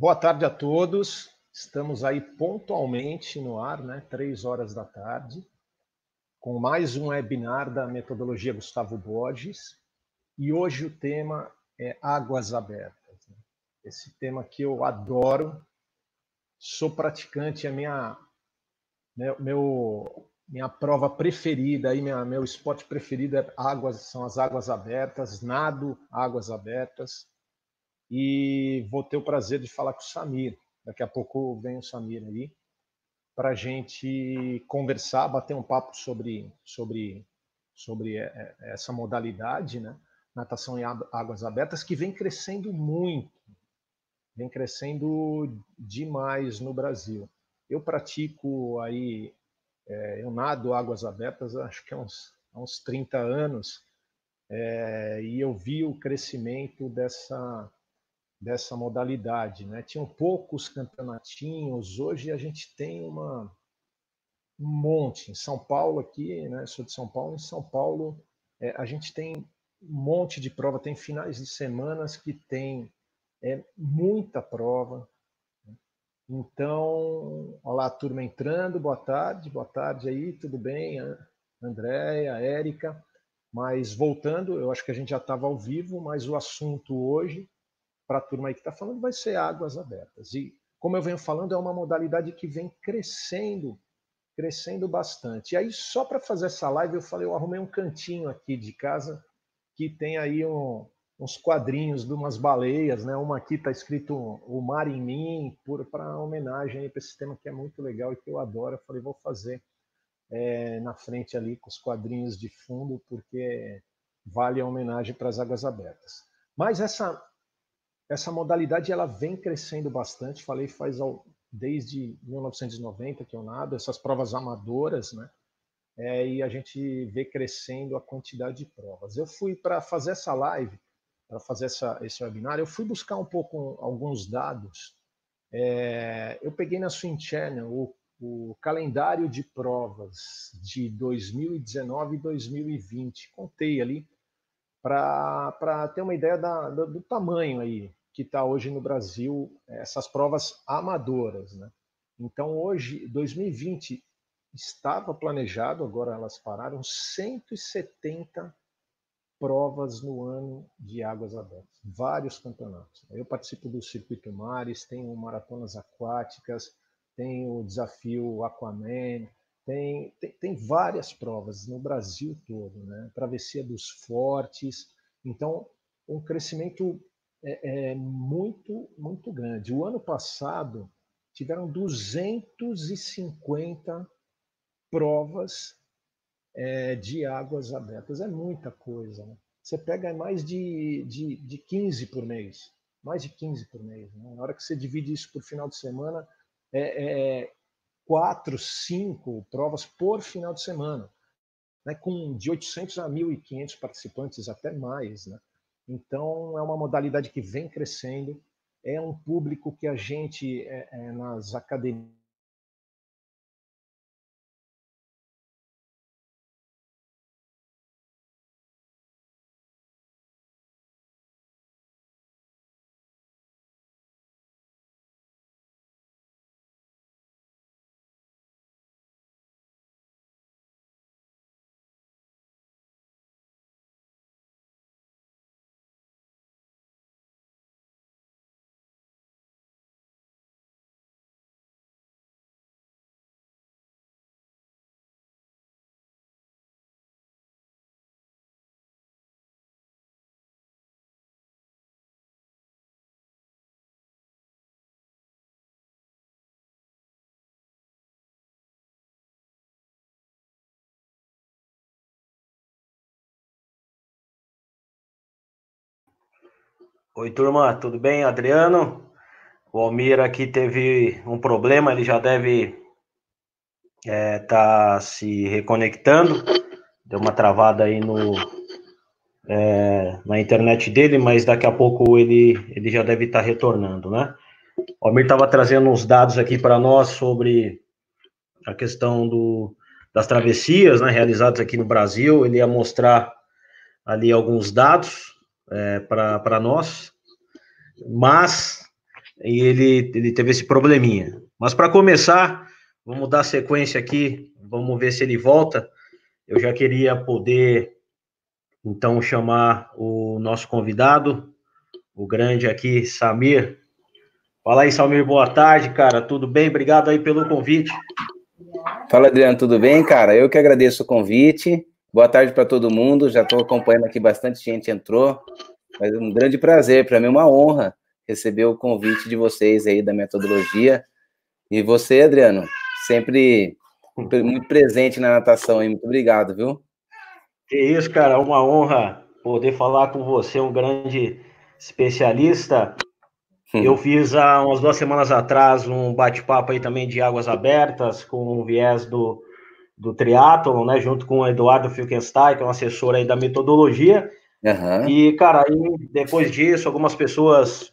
Boa tarde a todos. Estamos aí pontualmente no ar, né? Três horas da tarde, com mais um webinar da metodologia Gustavo Borges. E hoje o tema é águas abertas. Né? Esse tema que eu adoro. Sou praticante, é minha né, meu, minha prova preferida aí, minha, meu esporte preferido é águas, são as águas abertas. Nado águas abertas e vou ter o prazer de falar com o Samir. Daqui a pouco vem o Samir aí para a gente conversar, bater um papo sobre, sobre, sobre é, é, essa modalidade, né? natação em águas abertas, que vem crescendo muito, vem crescendo demais no Brasil. Eu pratico aí, é, eu nado águas abertas acho que há uns, há uns 30 anos, é, e eu vi o crescimento dessa, dessa modalidade. Né? Tinham poucos campeonatinhos, hoje a gente tem uma, um monte. Em São Paulo, aqui, né? sou de São Paulo, em São Paulo é, a gente tem um monte de prova, tem finais de semanas que tem é, muita prova. Então, olá a turma entrando, boa tarde, boa tarde aí, tudo bem? Andréia, Érica. Mas voltando, eu acho que a gente já estava ao vivo, mas o assunto hoje para a turma aí que está falando, vai ser águas abertas. E, como eu venho falando, é uma modalidade que vem crescendo, crescendo bastante. E aí, só para fazer essa live, eu falei, eu arrumei um cantinho aqui de casa que tem aí um, uns quadrinhos de umas baleias, né? Uma aqui está escrito O Mar em Mim, para homenagem para esse tema que é muito legal e que eu adoro. Eu falei, vou fazer é, na frente ali com os quadrinhos de fundo, porque vale a homenagem para as águas abertas. Mas essa essa modalidade ela vem crescendo bastante, falei faz ao, desde 1990 que eu nado, essas provas amadoras, né? É, e a gente vê crescendo a quantidade de provas. Eu fui para fazer essa live, para fazer essa, esse webinar, eu fui buscar um pouco alguns dados. É, eu peguei na Swim Channel o, o calendário de provas de 2019 e 2020, contei ali para ter uma ideia da, do, do, tamanho aí que está hoje no Brasil, é, essas provas amadoras. Né? Então, hoje, 2020, estava planejado, agora elas pararam, 170 provas no ano de águas abertas, vários campeonatos. Eu participo do Circuito Mares, tenho maratonas aquáticas, tenho o desafio Aquaman, tem, tem, tem, várias provas no Brasil todo, né? Travessia dos Fortes. Então, um crescimento é, é muito, muito grande. O ano passado tiveram 250 provas é, de águas abertas. É muita coisa. Né? Você pega mais de, de, de 15 por mês. Mais de 15 por mês. Né? Na hora que você divide isso por final de semana, é, é, é quatro, cinco provas por final de semana. Né? Com de 800 a 1.500 participantes, até mais. Né? Então, é uma modalidade que vem crescendo, é um público que a gente, é, é, nas academias, Oi, turma, tudo bem? Adriano? O Almir aqui teve um problema, ele já deve estar é, tá se reconectando. Deu uma travada aí no, é, na internet dele, mas daqui a pouco ele, ele já deve estar tá retornando, né? O Almir estava trazendo uns dados aqui para nós sobre a questão do, das travessias né, realizadas aqui no Brasil. Ele ia mostrar ali alguns dados é, para nós, mas ele, ele teve esse probleminha. Mas para começar, vamos dar sequência aqui, vamos ver se ele volta. Eu já queria poder, então, chamar o nosso convidado, o grande aqui, Samir. Fala aí, Samir, boa tarde, cara. Tudo bem? Obrigado aí pelo convite. Fala, Adriano, tudo bem, cara? Eu que agradeço o convite. Boa tarde para todo mundo. Já estou acompanhando aqui bastante gente entrou. Mas é um grande prazer, para mim é uma honra receber o convite de vocês aí da metodologia. E você, Adriano, sempre muito presente na natação aí. Muito obrigado, viu? Que isso, cara, é uma honra poder falar com você, um grande especialista. Hum. Eu fiz há umas duas semanas atrás um bate-papo aí também de águas abertas com o viés do do triatlon, né? Junto com o Eduardo Filkenstein, que é um assessor aí da metodologia. Uhum. E, cara, aí depois disso, algumas pessoas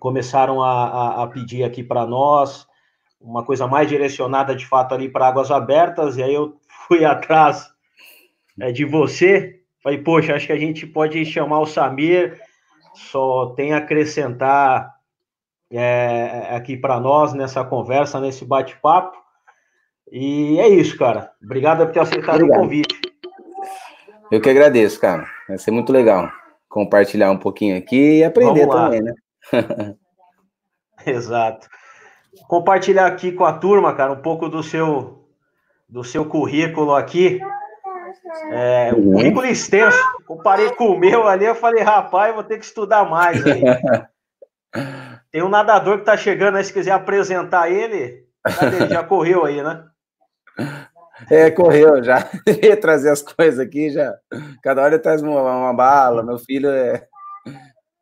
começaram a, a, a pedir aqui para nós uma coisa mais direcionada, de fato, ali para águas abertas. E aí eu fui atrás é, de você. Falei, poxa, acho que a gente pode chamar o Samir. Só tem a acrescentar é, aqui para nós nessa conversa, nesse bate-papo. E é isso, cara. Obrigado por ter aceitado Obrigado. o convite. Eu que agradeço, cara. Vai ser muito legal compartilhar um pouquinho aqui e aprender também, né? Exato. Compartilhar aqui com a turma, cara, um pouco do seu do seu currículo aqui. É, um uhum. currículo extenso. Comparei com o meu ali, eu falei, rapaz, vou ter que estudar mais aí. Tem um nadador que tá chegando aí, se quiser apresentar ele, já correu aí, né? É, correu já. Ia trazer as coisas aqui já. Cada hora traz uma, uma, bala. Meu filho é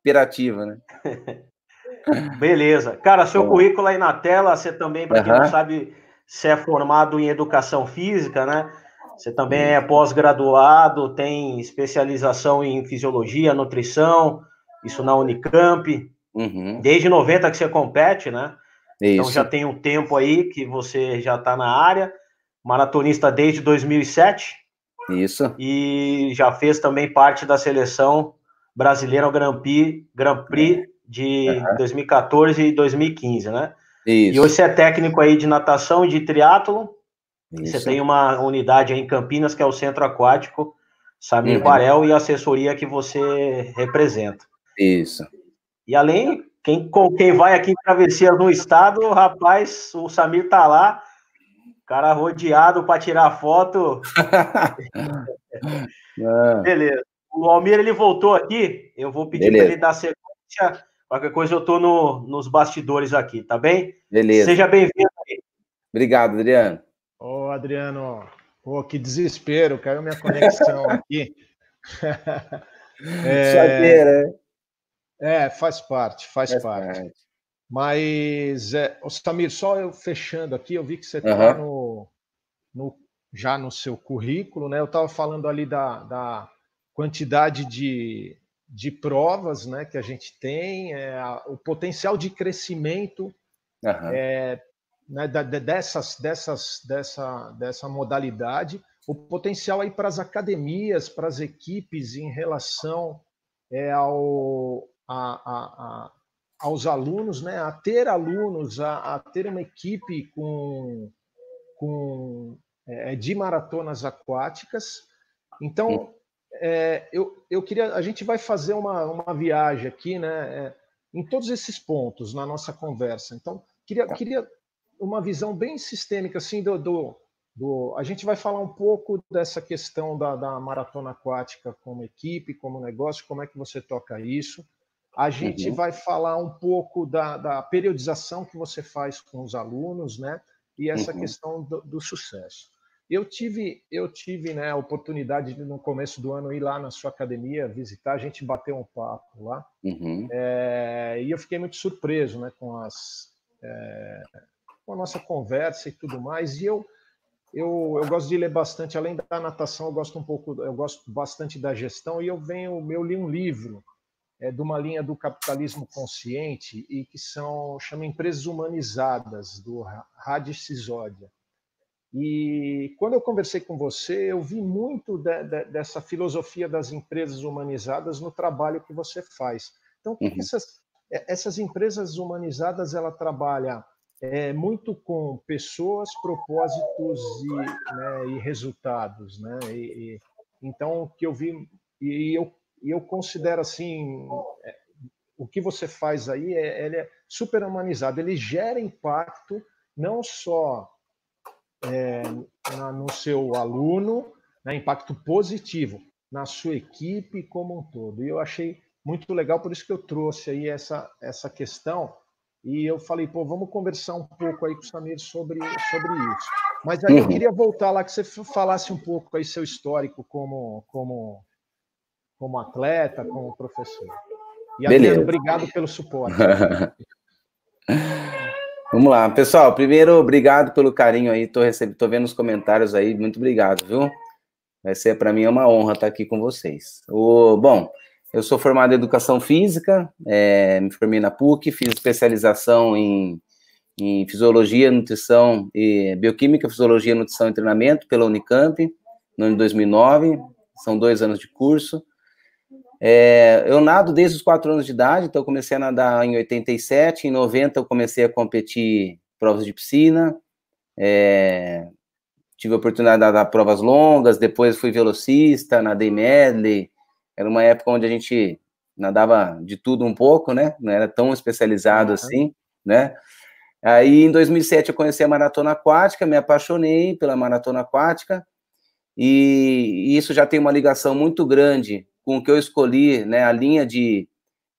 imperativo, né? Beleza. Cara, seu Bom. É. currículo aí na tela, você também, para quem não sabe, você é formado em educação física, né? Você também é pós-graduado, tem especialização em fisiologia, nutrição, isso na Unicamp. Uhum. Desde 90 que você compete, né? Isso. Então já tem um tempo aí que você já está na área maratonista desde 2007. Isso. E já fez também parte da seleção brasileira ao Grand Prix, Grand Prix de uhum. 2014 e 2015, né? Isso. E hoje você é técnico aí de natação e de triatlo. Você tem uma unidade em Campinas que é o Centro Aquático Samir uhum. É e a assessoria que você representa. Isso. E além, quem, quem vai aqui em travessia no estado, rapaz, o Samir tá lá cara rodeado para tirar foto. é. Beleza. O Almir ele voltou aqui. Eu vou pedir para ele dar sequência. Qualquer coisa eu estou no, nos bastidores aqui, tá bem? Beleza. Seja bem-vindo. Obrigado, Adriano. Ô, oh, Adriano, oh, que desespero, caiu minha conexão aqui. é... Chadeira. É, faz parte, faz, faz parte. parte. Mas, é, Samir, só eu fechando aqui, eu vi que você está uhum. no, no, já no seu currículo, né? Eu estava falando ali da, da quantidade de, de provas né, que a gente tem, é, o potencial de crescimento uhum. é, né, da, dessas, dessas, dessa, dessa modalidade, o potencial aí para as academias, para as equipes em relação é, ao, a, a, a aos alunos, né, a ter alunos, a, a ter uma equipe com, com é, é de maratonas aquáticas. Então, é, eu, eu queria, a gente vai fazer uma, uma viagem aqui, né, é, em todos esses pontos na nossa conversa. Então, queria, tá. queria uma visão bem sistêmica, assim, do, do, do, a gente vai falar um pouco dessa questão da, da maratona aquática como equipe, como negócio, como é que você toca isso. A gente uhum. vai falar um pouco da, da, periodização que você faz com os alunos, né? E essa uhum. questão do, do, sucesso. Eu tive, eu tive né, a oportunidade de, no começo do ano, ir lá na sua academia visitar, a gente bateu um papo lá. Uhum. É, e eu fiquei muito surpreso né, com, as, é, com a nossa conversa e tudo mais. E eu, eu, eu, gosto de ler bastante, além da natação, eu gosto um pouco, eu gosto bastante da gestão, e eu venho, eu li um livro é, de uma linha do capitalismo consciente e que são chama empresas humanizadas do Hadi E quando eu conversei com você, eu vi muito de, de, dessa filosofia das empresas humanizadas no trabalho que você faz. Então, uhum. essas, é, essas empresas humanizadas ela trabalha é, muito com pessoas, propósitos e, né, e resultados, né? E, e, então, que eu vi e eu e eu considero assim é, o que você faz aí é, ele é super humanizado, ele gera impacto não só é, na, no seu aluno, né, impacto positivo na sua equipe como um todo. E eu achei muito legal, por isso que eu trouxe aí essa, essa questão. E eu falei, pô, vamos conversar um pouco aí com o Samir sobre, sobre isso. Mas aí eu uhum. queria voltar lá que você falasse um pouco aí seu histórico como, como como atleta, como professor. E Adriano, obrigado pelo suporte. Vamos lá, pessoal. Primeiro, obrigado pelo carinho aí. Tô, recebendo, tô vendo os comentários aí. Muito obrigado, viu? Vai ser para mim é uma honra estar aqui com vocês. O, bom, eu sou formado em educação física, é, me formei na PUC, fiz especialização em, em fisiologia, nutrição e bioquímica, fisiologia, nutrição e treinamento pela Unicamp no ano de 2009. São dois anos de curso. É, eu nado desde os quatro anos de idade, então comecei a nadar em 87, em 90 eu comecei a competir provas de piscina, é, tive a oportunidade de dar provas longas, depois fui velocista, nadei medley, era uma época onde a gente nadava de tudo um pouco, né, não era tão especializado uhum. assim, né, aí em 2007 eu conheci a maratona aquática, me apaixonei pela maratona aquática, e isso já tem uma ligação muito grande com o que eu escolhi, né, a linha de,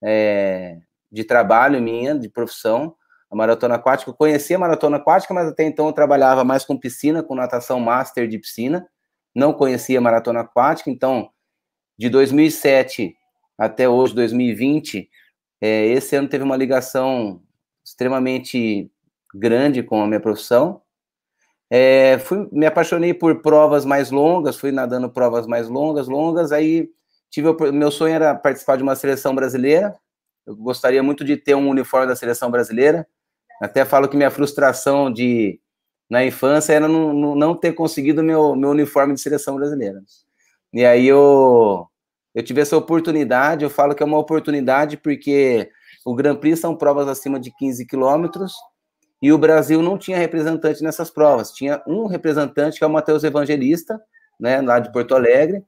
é, de trabalho minha, de profissão, a maratona aquática. Eu conhecia a maratona aquática, mas até então eu trabalhava mais com piscina, com natação master de piscina. Não conhecia a maratona aquática, então de 2007 até hoje, 2020, é, esse ano teve uma ligação extremamente grande com a minha profissão. É, fui, me apaixonei por provas mais longas, fui nadando provas mais longas, longas, aí Tive, meu sonho era participar de uma seleção brasileira. Eu gostaria muito de ter um uniforme da seleção brasileira. Até falo que minha frustração de na infância era não, não ter conseguido meu, meu uniforme de seleção brasileira. E aí eu, eu tive essa oportunidade, eu falo que é uma oportunidade porque o Grand Prix são provas acima de 15 quilômetros e o Brasil não tinha representante nessas provas. Tinha um representante que é o Matheus Evangelista, né, lá de Porto Alegre,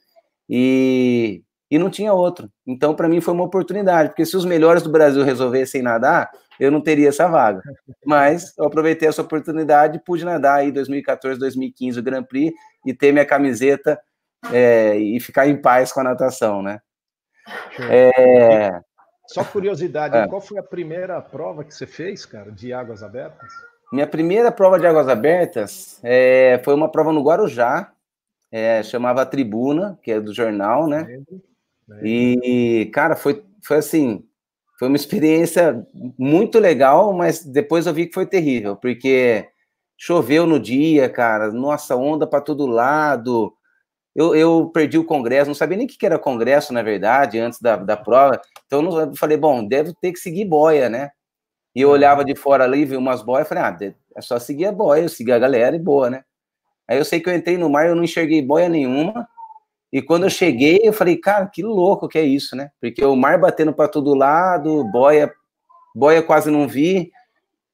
e e não tinha outro. Então, para mim, foi uma oportunidade, porque se os melhores do Brasil resolvessem nadar, eu não teria essa vaga. Mas eu aproveitei essa oportunidade, e pude nadar aí 2014, 2015 o Grand Prix e ter minha camiseta é, e ficar em paz com a natação, né? É... Só curiosidade, é. qual foi a primeira prova que você fez, cara, de águas abertas? Minha primeira prova de águas abertas é, foi uma prova no Guarujá, é, chamava Tribuna, que é do jornal, né? Né? E, cara, foi, foi assim, foi uma experiência muito legal, mas depois eu vi que foi terrível, porque choveu no dia, cara, nossa, onda para todo lado. Eu, eu perdi o congresso, não sabia nem o que era congresso, na verdade, antes da, da prova. Então eu falei, bom, deve ter que seguir boia, né? E eu uhum. olhava de fora ali, vi umas boias, falei, ah, é só seguir a boia, eu segui a galera e boa, né? Aí eu sei que eu entrei no mar, eu não enxerguei boia nenhuma, e quando eu cheguei, eu falei, cara, que louco que é isso, né? Porque o mar batendo para todo lado, boia, boia quase não vi.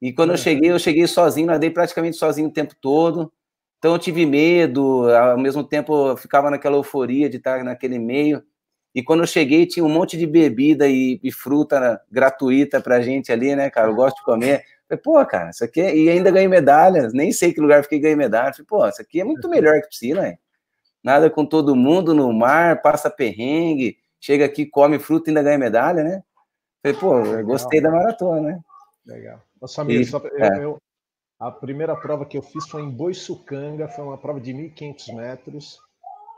E quando eu é. cheguei, eu cheguei sozinho, nadei praticamente sozinho o tempo todo. Então eu tive medo, ao mesmo tempo eu ficava naquela euforia de estar naquele meio. E quando eu cheguei, tinha um monte de bebida e, e fruta gratuita pra gente ali, né, cara? Eu gosto de comer. falei, pô, cara, isso aqui. É... E ainda ganhei medalhas, nem sei que lugar fiquei ganhei medalha. falei, pô, isso aqui é muito uhum. melhor que piscina, hein? nada com todo mundo no mar, passa perrengue, chega aqui, come fruta e ainda ganha medalha, né? Falei, pô, eu gostei da maratona, né? Legal. Nossa, amigo, e, só, é. eu, eu, a primeira prova que eu fiz foi em Boiçucanga, foi uma prova de 1.500 metros,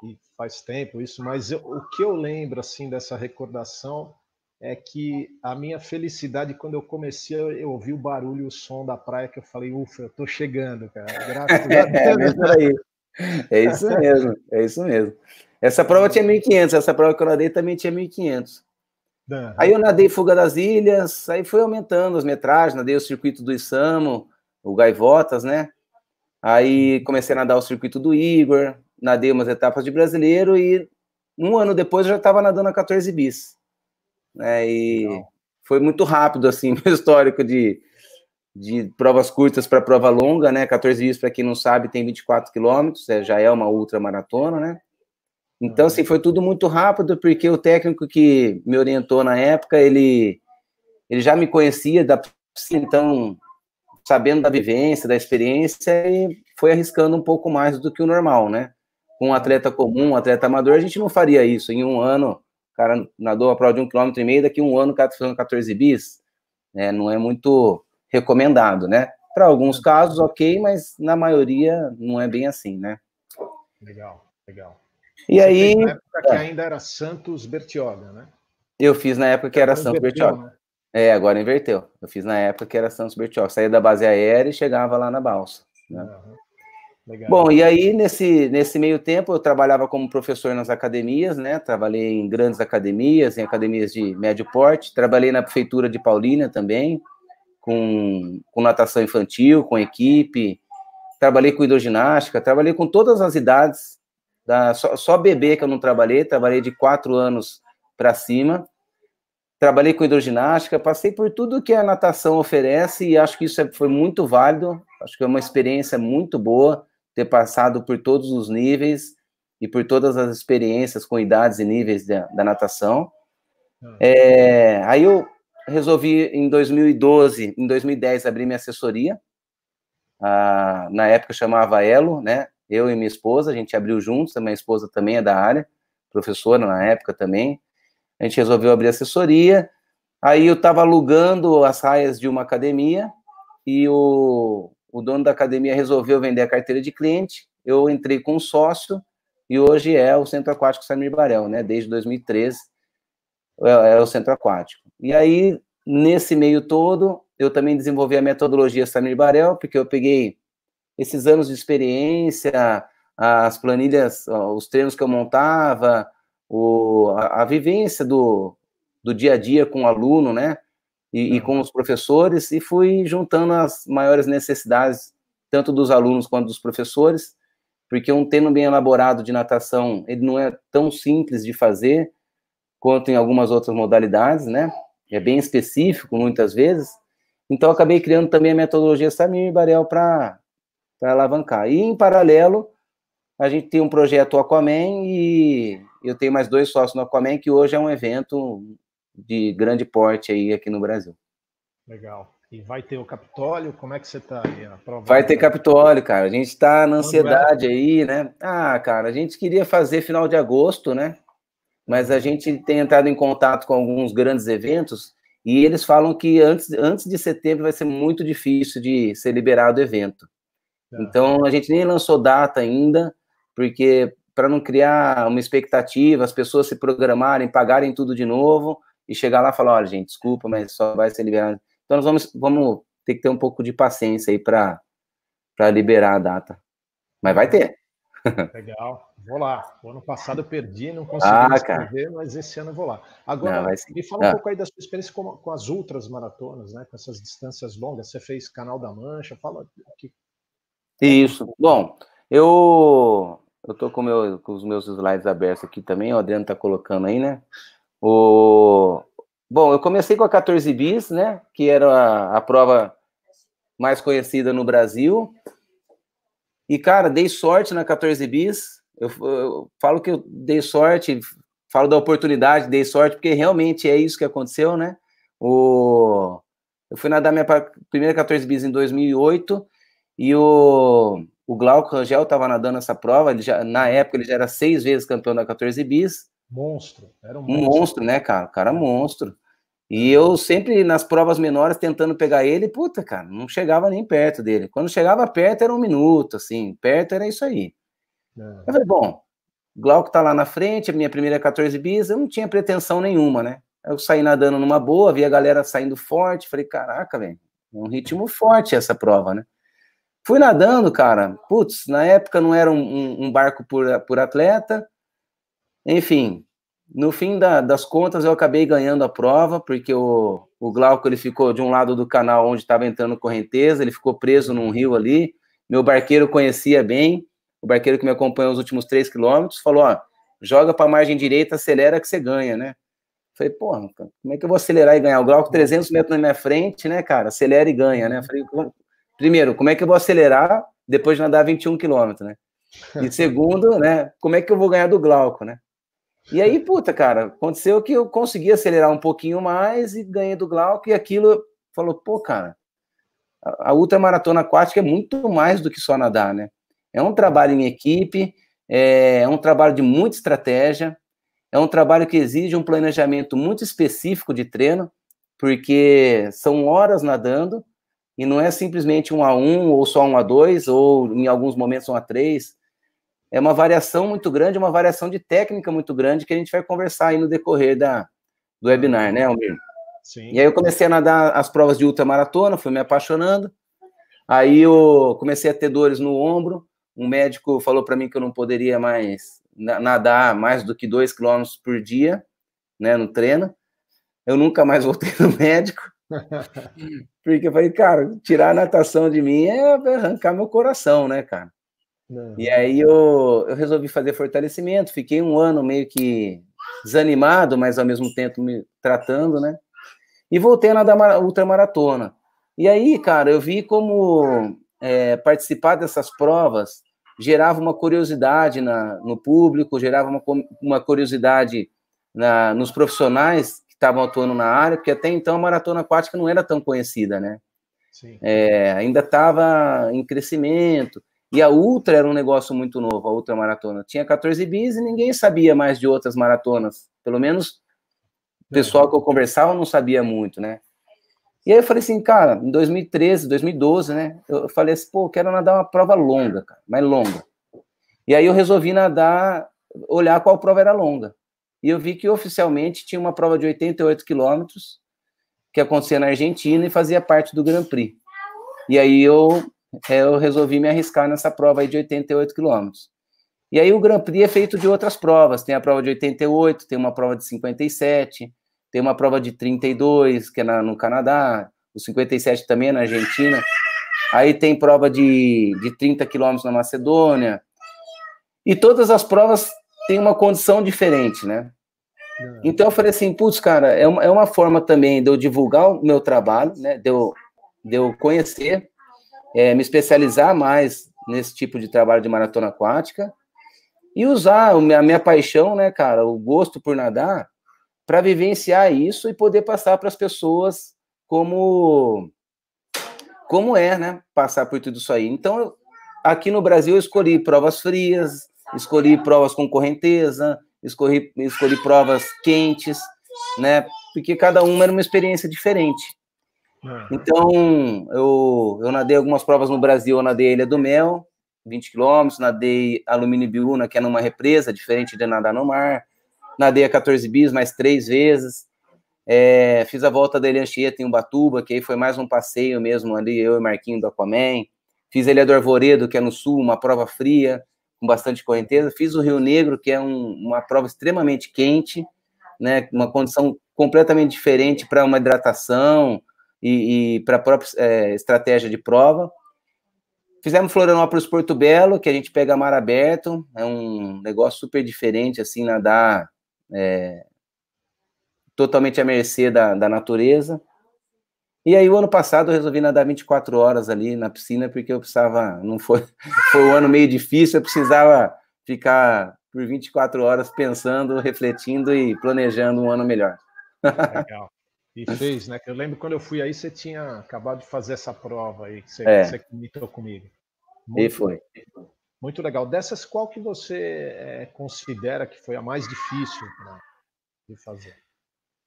e faz tempo isso, mas eu, o que eu lembro, assim, dessa recordação é que a minha felicidade, quando eu comecei, eu, eu ouvi o barulho, o som da praia, que eu falei, ufa, eu tô chegando, cara. Graças a Deus. é, é, é é isso mesmo, é isso mesmo. Essa prova tinha 1.500, essa prova que eu nadei também tinha 1.500. Uhum. Aí eu nadei Fuga das Ilhas, aí foi aumentando as metragens, nadei o circuito do Isamo, o Gaivotas, né? Aí comecei a nadar o circuito do Igor, nadei umas etapas de brasileiro e um ano depois eu já estava nadando a 14 bis. Né? E Não. foi muito rápido, assim, meu histórico de, de provas curtas para prova longa, né? 14 dias, para quem não sabe, tem 24 quilômetros, é, já é uma ultramaratona, né? Então, uhum. assim, foi tudo muito rápido, porque o técnico que me orientou na época, ele, ele já me conhecia da então, sabendo da vivência, da experiência, e foi arriscando um pouco mais do que o normal, né? Com um uhum. atleta comum, um atleta amador, a gente não faria isso. Em um ano, o cara nadou a prova de um quilômetro e meio, daqui um ano o cara tá fazendo 14 bis, né? Não é muito recomendado, né? Para alguns uhum. casos, ok, mas na maioria não é bem assim, né? Legal, legal. E Você aí. Na época que é. ainda era Santos Bertioga, né? Eu fiz na época que era Santos, Santos Bertioga. Né? É, agora inverteu. Eu fiz na época que era Santos Bertioga. Saía da base aérea e chegava lá na balsa. Né? Uhum. Legal. Bom, e aí nesse, nesse meio tempo eu trabalhava como professor nas academias, né? Trabalhei em grandes academias, em academias de médio porte, trabalhei na prefeitura de Paulina também, com, com natação infantil, com equipe, trabalhei com hidroginástica, trabalhei com todas as idades, da, tá? só, só bebê que eu não trabalhei, trabalhei de quatro anos para cima, trabalhei com hidroginástica, passei por tudo que a natação oferece e acho que isso é, foi muito válido, acho que é uma experiência muito boa ter passado por todos os níveis e por todas as experiências com idades e níveis da, da natação. Ah. É, aí eu resolvi em 2012, em 2010 abrir minha assessoria. Ah, na época chamava Elo, né? Eu e minha esposa, a gente abriu juntos, a minha esposa também é da área, professora na época também. A gente resolveu abrir assessoria. Aí eu estava alugando as raias de uma academia e o, o dono da academia resolveu vender a carteira de cliente. Eu entrei com um sócio e hoje é o Centro Aquático Samir Barel, né? Desde 2013 é, é, o centro aquático. E aí, nesse meio todo, eu também desenvolvi a metodologia Samir Barel, porque eu peguei esses anos de experiência, as planilhas, os treinos que eu montava, o, a, a vivência do, do dia a dia com o aluno, né? E, e, com os professores, e fui juntando as maiores necessidades, tanto dos alunos quanto dos professores, porque um treino bem elaborado de natação, ele não é tão simples de fazer, quanto em algumas outras modalidades, né? É bem específico muitas vezes. Então, acabei criando também a metodologia Samir e Barel para alavancar. E, em paralelo, a gente tem um projeto Aquaman e eu tenho mais dois sócios no Aquaman, que hoje é um evento de grande porte aí aqui no Brasil. Legal. E vai ter o Capitólio? Como é que você está aí? Vai ter Capitólio, cara. A gente está na é? ansiedade aí, né? Ah, cara, a gente queria fazer final de agosto, né? mas a gente tem entrado em contato com alguns grandes eventos e eles falam que antes, antes de setembro vai ser muito difícil de ser liberado o evento. É. Então a gente nem lançou data ainda, porque para não criar uma expectativa, as pessoas se programarem, pagarem tudo de novo e chegar lá e falar, olha gente, desculpa, mas só vai ser liberado. Então nós vamos, vamos ter que ter um pouco de paciência aí para liberar a data. Mas vai ter. Legal vou lá. O ano passado eu perdi, não ah, consegui ah, me inscrever, mas esse ano eu vou lá. Agora, não, mas... me fala não. um ah. pouco aí da sua experiência com, com, as ultras maratonas, né? Com essas distâncias longas. Você fez Canal da Mancha, fala aqui. É Isso. Bom, eu eu com, meu, com os meus slides abertos aqui também, o Adriano está colocando aí, né? O... Bom, eu comecei com a 14 bis, né? Que era a, a prova mais conhecida no Brasil. E, cara, dei sorte na 14 bis, eu, eu, falo que eu dei sorte, falo da oportunidade, dei sorte, porque realmente é isso que aconteceu, né? O, eu fui nadar minha primeira 14 bis em 2008 e o, o Glauco Rangel estava nadando essa prova, ele já, na uhum. época ele já era seis vezes campeão da 14 bis. Monstro, era um monstro. monstro, né, cara? cara é é. monstro. E eu sempre nas provas menores tentando pegar ele, puta, cara, não chegava nem perto dele. Quando chegava perto era um minuto, assim, perto era isso aí. É. Eu falei, bom, Glauco tá lá na frente, a minha primeira 14 é bis, eu não tinha pretensão nenhuma, né? Eu saí nadando numa boa, vi a galera saindo forte, falei, caraca, velho, é um ritmo forte essa prova, né? Fui nadando, cara, putz, na época não era um, um, um barco por, por atleta, enfim, no fim da, das contas eu acabei ganhando a prova, porque o, o Glauco ele ficou de um lado do canal onde estava entrando correnteza, ele ficou preso num rio ali, meu barqueiro conhecia bem, o barqueiro que me acompanhou os últimos três quilômetros falou: ó, joga para a margem direita, acelera que você ganha, né? falei, porra, como é que eu vou acelerar e ganhar? O Glauco 300 metros na minha frente, né, cara? Acelera e ganha, né? falei, primeiro, como é que eu vou acelerar depois de nadar 21 quilômetros, né? E segundo, né, como é que eu vou ganhar do Glauco, né? E aí, puta, cara, aconteceu que eu consegui acelerar um pouquinho mais e ganhei do Glauco, e aquilo falou, pô, cara, a ultramaratona aquática é muito mais do que só nadar, né? É um trabalho em equipe, é, é um trabalho de muita estratégia, é um trabalho que exige um planejamento muito específico de treino, porque são horas nadando e não é simplesmente um a um ou só um a dois ou em alguns momentos um a três. É uma variação muito grande, uma variação de técnica muito grande que a gente vai conversar aí no decorrer da, do webinar, né, Almir? Sim. E aí eu comecei a nadar as provas de ultramaratona, fui me apaixonando. Aí eu comecei a ter dores no ombro, um médico falou para mim que eu não poderia mais nadar mais do que dois quilômetros por dia, né, no treino. Eu nunca mais voltei no médico, porque eu falei, cara, tirar a natação de mim é arrancar meu coração, né, cara? Não. E aí eu, eu resolvi fazer fortalecimento, fiquei um ano meio que desanimado, mas ao mesmo tempo me tratando, né? E voltei a nadar ultramaratona. E aí, cara, eu vi como é, participar dessas provas gerava uma curiosidade na, no público, gerava uma, uma curiosidade na, nos profissionais que estavam atuando na área, porque até então a maratona aquática não era tão conhecida, né? É, ainda estava em crescimento. E a Ultra era um negócio muito novo, a Ultra Maratona. Tinha 14 bis e ninguém sabia mais de outras maratonas. Pelo menos o é. pessoal que eu conversava não sabia muito, né? E aí eu falei assim, cara, em 2013, 2012, né? Eu falei assim, pô, quero nadar uma prova longa, cara, mais longa. E aí eu resolvi nadar, olhar qual prova era longa. E eu vi que oficialmente tinha uma prova de 88 quilômetros que acontecia na Argentina e fazia parte do Grand Prix. E aí eu, é, eu resolvi me arriscar nessa prova aí de 88 quilômetros. E aí o Grand Prix é feito de outras provas. Tem a prova de 88, tem uma prova de 57, tem uma prova de 32, que é na, no Canadá, o 57 também é na Argentina. Aí tem prova de, de 30 quilômetros na Macedônia. E todas as provas têm uma condição diferente, né? É. Então eu falei assim, putz, cara, é uma, é uma forma também de eu divulgar o meu trabalho, né? De eu, de eu conhecer, é, me especializar mais nesse tipo de trabalho de maratona aquática e usar a minha, a minha paixão, né, cara, o gosto por nadar para vivenciar isso e poder passar para as pessoas como como é, né? Passar por tudo isso aí. Então, aqui no Brasil eu escolhi provas frias, escolhi provas com correnteza, escolhi, escolhi provas quentes, né? Porque cada uma era uma experiência diferente. Então, eu, eu nadei algumas provas no Brasil, eu nadei a Ilha do Mel, 20 quilômetros, nadei alumínio biúna, que é numa represa, diferente de nadar no mar, nadei a 14 bis mais três vezes. É, fiz a volta da Ilha Anchieta em Ubatuba, que aí foi mais um passeio mesmo ali, eu e Marquinho do Aquaman. Fiz a Ilha do Arvoredo, que é no sul, uma prova fria, com bastante correnteza. Fiz o Rio Negro, que é um, uma prova extremamente quente, né, uma condição completamente diferente para uma hidratação e, e para a própria é, estratégia de prova. Fizemos Florianópolis Porto Belo, que a gente pega mar aberto, é um negócio super diferente, assim, nadar é, totalmente à mercê da, da natureza. E aí, o ano passado, eu resolvi nadar 24 horas ali na piscina, porque eu precisava. Não foi, foi um ano meio difícil, eu precisava ficar por 24 horas pensando, refletindo e planejando um ano melhor. Legal. E fez, né? Eu lembro quando eu fui aí, você tinha acabado de fazer essa prova aí, que você, é. você comentou comigo. Muito e foi. Bom. Muito legal. Dessas, qual que você é, considera que foi a mais difícil né, de fazer?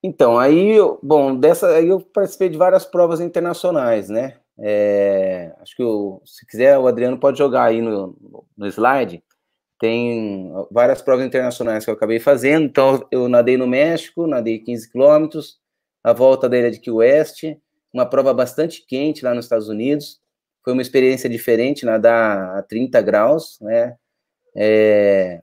Então, aí, eu, bom, dessa aí eu participei de várias provas internacionais, né? É, acho que eu, se quiser, o Adriano pode jogar aí no, no slide. Tem várias provas internacionais que eu acabei fazendo. Então, eu nadei no México, nadei 15 quilômetros, a volta da Ilha é de Key West, uma prova bastante quente lá nos Estados Unidos. Foi uma experiência diferente, nadar a 30 graus, né? É,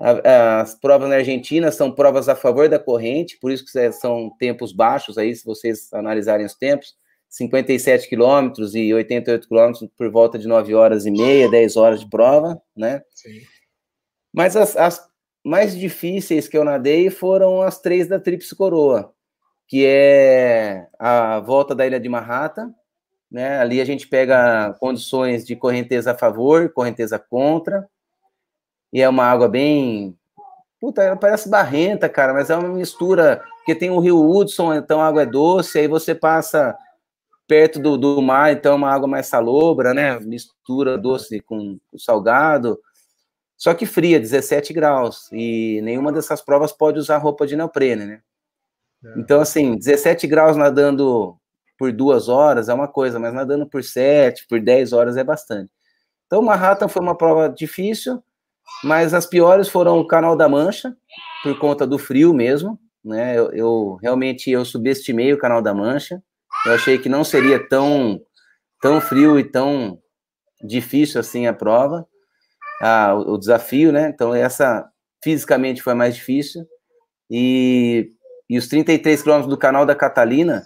as provas na Argentina são provas a favor da corrente, por isso que é, são tempos baixos aí, se vocês analisarem os tempos, 57 quilômetros e 88 quilômetros por volta de 9 horas e meia, 10 horas de prova, né? Sim. Mas as, as mais difíceis que eu nadei foram as três da Trips Coroa, que é a volta da Ilha de Marrata, né? Ali a gente pega condições de correnteza a favor, correnteza contra, e é uma água bem. Puta, ela parece barrenta, cara, mas é uma mistura, porque tem o rio Hudson, então a água é doce, aí você passa perto do, do mar, então é uma água mais salobra, né? É. Mistura doce com, salgado. Só que fria, 17 graus, e nenhuma dessas provas pode usar roupa de neoprene, né? É. Então, assim, 17 graus nadando por duas horas é uma coisa, mas nadando por sete, por dez horas é bastante. Então, Manhattan foi uma prova difícil, mas as piores foram o Canal da Mancha, por conta do frio mesmo, né? Eu, eu realmente eu subestimei o Canal da Mancha. Eu achei que não seria tão tão frio e tão difícil assim a prova, a, ah, o, o desafio, né? Então essa fisicamente foi mais difícil e, e os 33 quilômetros do Canal da Catalina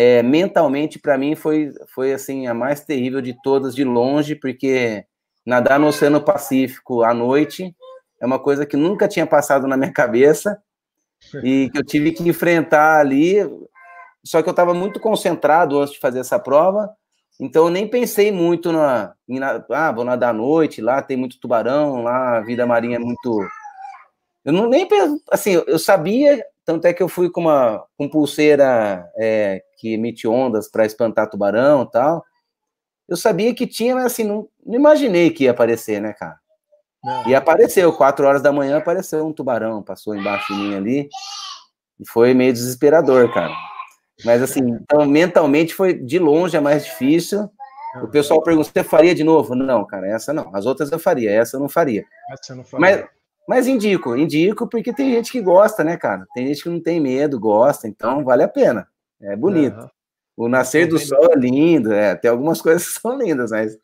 é, mentalmente, para mim, foi, foi assim a mais terrível de todas, de longe, porque nadar no Oceano Pacífico à noite é uma coisa que nunca tinha passado na minha cabeça e que eu tive que enfrentar ali. Só que eu estava muito concentrado antes de fazer essa prova, então eu nem pensei muito na, em, ah, vou nadar à noite, lá tem muito tubarão, lá a vida marinha é muito eu não nem assim, eu sabia, tanto é que eu fui com uma com pulseira é, que emite ondas para espantar tubarão e tal. Eu sabia que tinha, mas assim, não, não imaginei que ia aparecer, né, cara? Não. E apareceu, quatro horas da manhã apareceu um tubarão, passou embaixo de mim ali. E foi meio desesperador, cara. Mas assim, então mentalmente foi de longe a é mais difícil. O pessoal pergunta: você faria de novo? Não, cara, essa não. As outras eu faria, essa eu não faria. Essa eu não faria. Mas mas indico, indico porque tem gente que gosta, né, cara? Tem gente que não tem medo, gosta, então vale a pena. É bonito. Uhum. O nascer do sol é lindo, é. Tem algumas coisas que são lindas, mas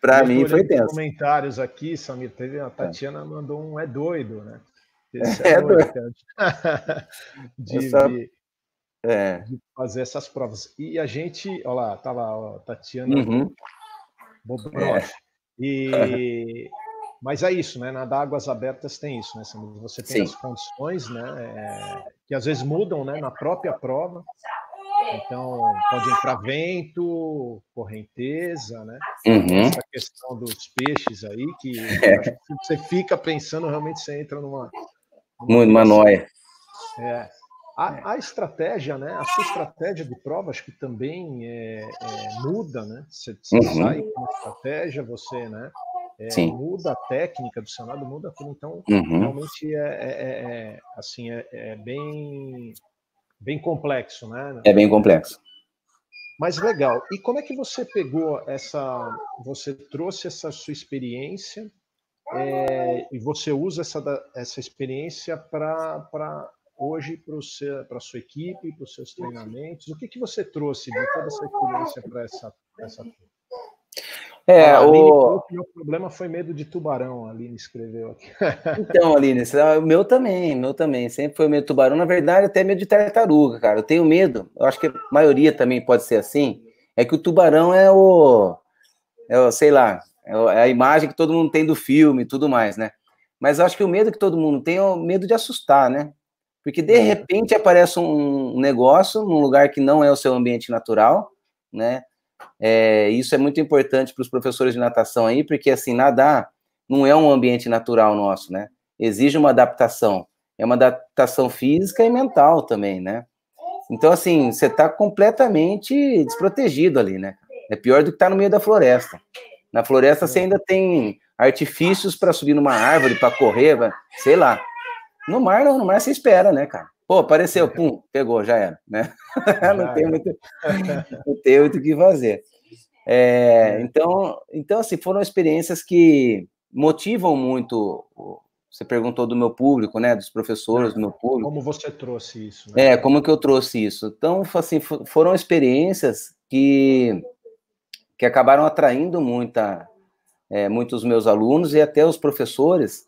para mim foi tenso. Comentários aqui, Samir, teve a é. Tatiana mandou um é doido, né? Esse é, é doido. doido. de, de, é. de, fazer essas provas. E a gente, olha lá, lá, ó, Tatiana uhum. Bobrov. É. E mas é isso, né? Nadar águas abertas tem isso, né? Você tem Sim. as condições, né? É, que às vezes mudam, né? Na própria prova. Então, pode entrar vento, correnteza, né? Uhum. Essa questão dos peixes aí, que, você fica pensando, realmente você entra numa. Uma noia. É. A, é. a, estratégia, né? A sua estratégia de prova, acho que também é, é muda, né? Você, você uhum. sai com uma estratégia, você, né? É, muda a técnica do Senado, muda tudo. Então, uhum. realmente é, é, é, é assim, é, é, bem, bem complexo, né? É bem complexo. Mas legal. E como é que você pegou essa. Você trouxe essa sua experiência e você usa essa, essa experiência para hoje para a sua equipe, para os seus treinamentos? O que, que você trouxe de toda essa experiência para essa, essa turma? É, Aline o... problema foi medo de tubarão, a Aline escreveu aqui. Então, Aline, tá, o meu também, meu também, sempre foi medo de tubarão. Na verdade, até medo de tartaruga, cara. Eu tenho medo, eu acho que a maioria também pode ser assim, é que o tubarão é o, é o sei lá, é, é a imagem que todo mundo tem do filme e tudo mais, né? Mas eu acho que o medo que todo mundo tem é o medo de assustar, né? Porque de uhum. repente aparece um negócio num lugar que não é o seu ambiente natural, né? É, isso é muito importante para os professores de natação aí, porque assim, nadar não é um ambiente natural nosso, né? Exige uma adaptação. É uma adaptação física e mental também, né? Então, assim, você está completamente desprotegido ali, né? É pior do que estar tá no meio da floresta. Na floresta você ainda tem artifícios para subir numa árvore, para correr, sei lá. No mar, não, no mar você espera, né, cara? Pô, apareceu, pum, pegou, já era, né? não, tem muito, não tem muito o que fazer. É, é, então, então, assim, foram experiências que motivam muito. Você perguntou do meu público, né? Dos professores, do meu é, público. Como você trouxe isso? Né? É, como que eu trouxe isso? Então, assim, foram experiências que, que acabaram atraindo muita, é, muitos meus alunos e até os professores,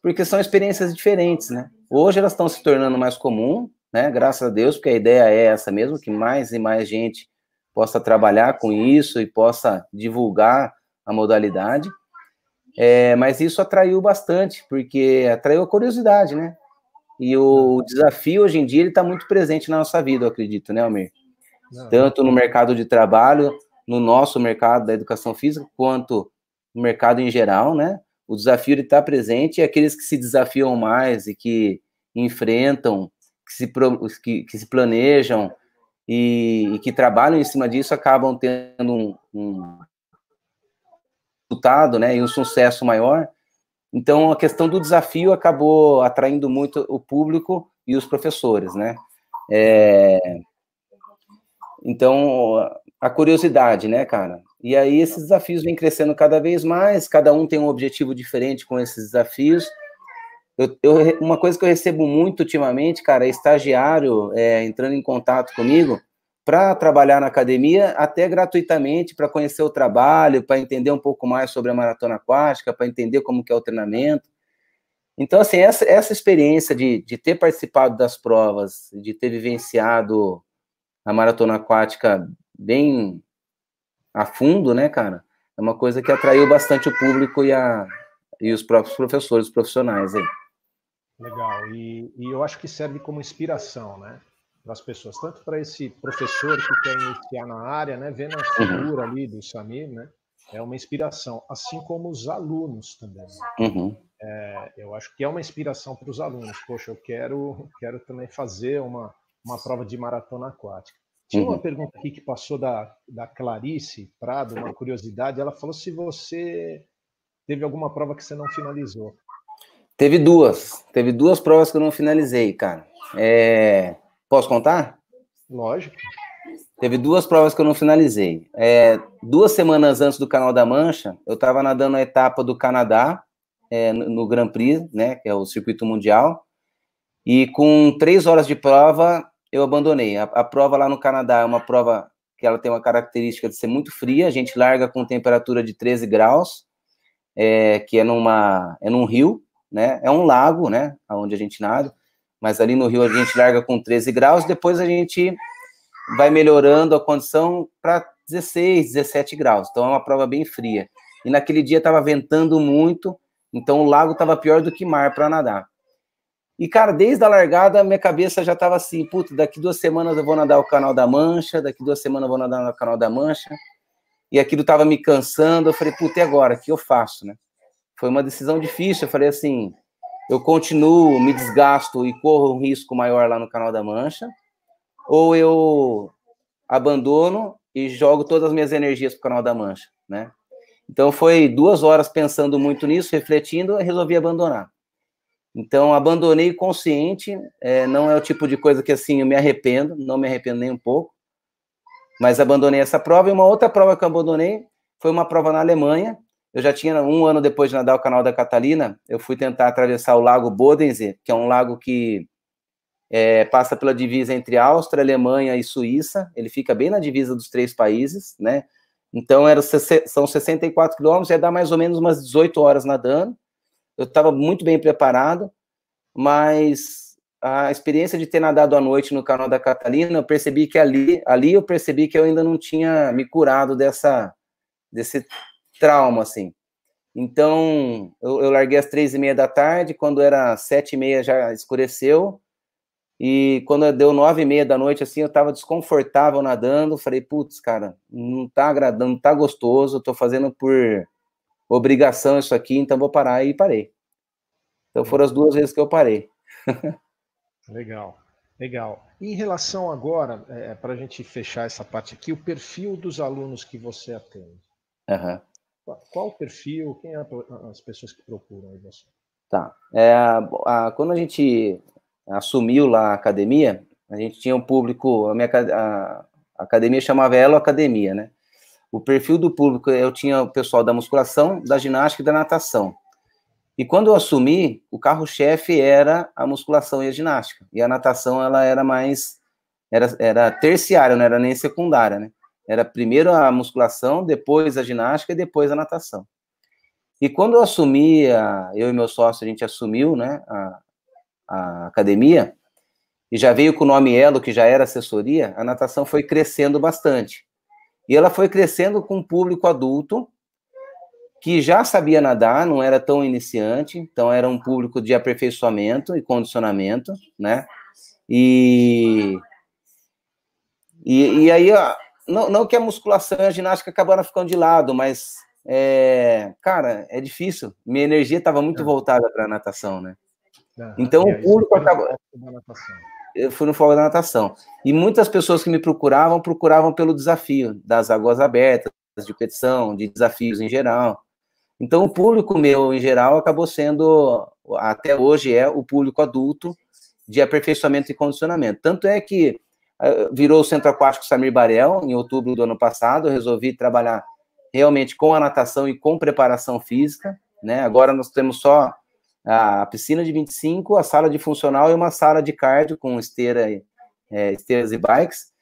porque são experiências diferentes, né? Hoje elas estão se tornando mais comum, né? Graças a Deus, porque a ideia é essa mesmo, que mais e mais gente possa trabalhar com isso e possa divulgar a modalidade. É, mas isso atraiu bastante, porque atraiu a curiosidade, né? E o desafio hoje em dia ele está muito presente na nossa vida, eu acredito, né, Almir? Não. Tanto no mercado de trabalho, no nosso mercado da educação física, quanto no mercado em geral, né? O desafio está presente e aqueles que se desafiam mais e que enfrentam, que se, que, que se planejam e, e, que trabalham em cima disso acabam tendo um, um resultado né, e um sucesso maior. Então, a questão do desafio acabou atraindo muito o público e os professores, né? É... Então, a curiosidade, né, cara? E aí, esses desafios vêm crescendo cada vez mais, cada um tem um objetivo diferente com esses desafios, eu, eu, uma coisa que eu recebo muito ultimamente, cara, é estagiário é, entrando em contato comigo para trabalhar na academia, até gratuitamente, para conhecer o trabalho, para entender um pouco mais sobre a maratona aquática, para entender como que é o treinamento. Então, assim, essa, essa experiência de, de ter participado das provas, de ter vivenciado a maratona aquática bem a fundo, né, cara, é uma coisa que atraiu bastante o público e, a, e os próprios professores, os profissionais aí. Legal, e, e eu acho que serve como inspiração, né? Para as pessoas, tanto para esse professor que quer iniciar na área, né? Vendo a uhum. figura ali do Samir, né? É uma inspiração, assim como os alunos também. Né? Uhum. É, eu acho que é uma inspiração para os alunos. Poxa, eu quero, quero também fazer uma, uma prova de maratona aquática. Tinha uma uhum. pergunta aqui que passou da, da Clarice Prado, uma curiosidade. Ela falou se você teve alguma prova que você não finalizou. Teve duas. Teve duas provas que eu não finalizei, cara. É... Posso contar? Lógico. Teve duas provas que eu não finalizei. É... duas semanas antes do Canal da Mancha, eu estava nadando a etapa do Canadá, é, no Grand Prix, né, que é o circuito mundial, e com três horas de prova, eu abandonei. A, a prova lá no Canadá é uma prova que ela tem uma característica de ser muito fria, a gente larga com temperatura de 13 graus, é, que é, numa, é num rio, né? É um lago, né? Onde a gente nada, mas ali no Rio a gente larga com 13 graus, depois a gente vai melhorando a condição para 16, 17 graus. Então é uma prova bem fria. E naquele dia estava ventando muito, então o lago estava pior do que mar para nadar. E, cara, desde a largada, minha cabeça já estava assim, puta, daqui duas semanas eu vou nadar o Canal da Mancha, daqui duas semanas eu vou nadar no Canal da Mancha. E aquilo estava me cansando, eu falei, puta, e agora? O que eu faço, né? Foi uma decisão difícil. Eu falei assim: eu continuo, me desgasto e corro um risco maior lá no Canal da Mancha, ou eu abandono e jogo todas as minhas energias para o Canal da Mancha, né? Então foi duas horas pensando muito nisso, refletindo, resolvi abandonar. Então abandonei consciente, é, não é o tipo de coisa que assim eu me arrependo, não me arrependo nem um pouco, mas abandonei essa prova. E uma outra prova que eu abandonei foi uma prova na Alemanha, eu já tinha, um ano depois de nadar o canal da Catalina, eu fui tentar atravessar o lago Bodensee, que é um lago que é, passa pela divisa entre Áustria, Alemanha e Suíça. Ele fica bem na divisa dos três países, né? Então, era, são 64 quilômetros, ia dar mais ou menos umas 18 horas nadando. Eu estava muito bem preparado, mas a experiência de ter nadado à noite no canal da Catalina, eu percebi que ali, ali eu percebi que eu ainda não tinha me curado dessa, desse trauma, assim. Então, eu, eu, larguei às três e meia da tarde, quando era sete e meia já escureceu, e quando deu nove e meia da noite, assim, eu tava desconfortável nadando, falei, putz, cara, não tá agradando, não tá gostoso, tô fazendo por obrigação isso aqui, então vou parar, e parei. Então hum. foram as duas vezes que eu parei. legal, legal. em relação agora, é, é para a gente fechar essa parte aqui, o perfil dos alunos que você atende. Aham. Uhum. Qual o perfil? Quem é as pessoas que procuram aí você? Tá. É, a, quando a gente assumiu lá a academia, a gente tinha um público, a minha a, a academia chamava Elo Academia, né? O perfil do público, eu tinha o pessoal da musculação, da ginástica e da natação. E quando eu assumi, o carro-chefe era a musculação e a ginástica. E a natação, ela era mais, era, era terciária, não era nem secundária, né? Era primeiro a musculação, depois a ginástica e depois a natação. E quando eu assumi, eu e meu sócio, a gente assumiu né, a, a academia, e já veio com o nome Elo, que já era assessoria, a natação foi crescendo bastante. E ela foi crescendo com um público adulto, que já sabia nadar, não era tão iniciante, então era um público de aperfeiçoamento e condicionamento, né? E, e, e aí não, não que a musculação e a ginástica acabaram ficando de lado, mas, é, cara, é difícil. Minha energia estava muito é. voltada para a natação, né? É, então, o público acabou. Eu fui no foco da natação. E muitas pessoas que me procuravam, procuravam pelo desafio das águas abertas, de competição, de desafios em geral. Então, o público meu, em geral, acabou sendo, até hoje, é o público adulto de aperfeiçoamento e condicionamento. Tanto é que ah, virou o Centro Aquático Samir Barel em outubro do ano passado. Eu resolvi trabalhar realmente com a natação e com preparação física. Né? Agora nós temos só a piscina de 25, a sala de funcional e uma sala de cardio com esteira, é, esteiras e bikes.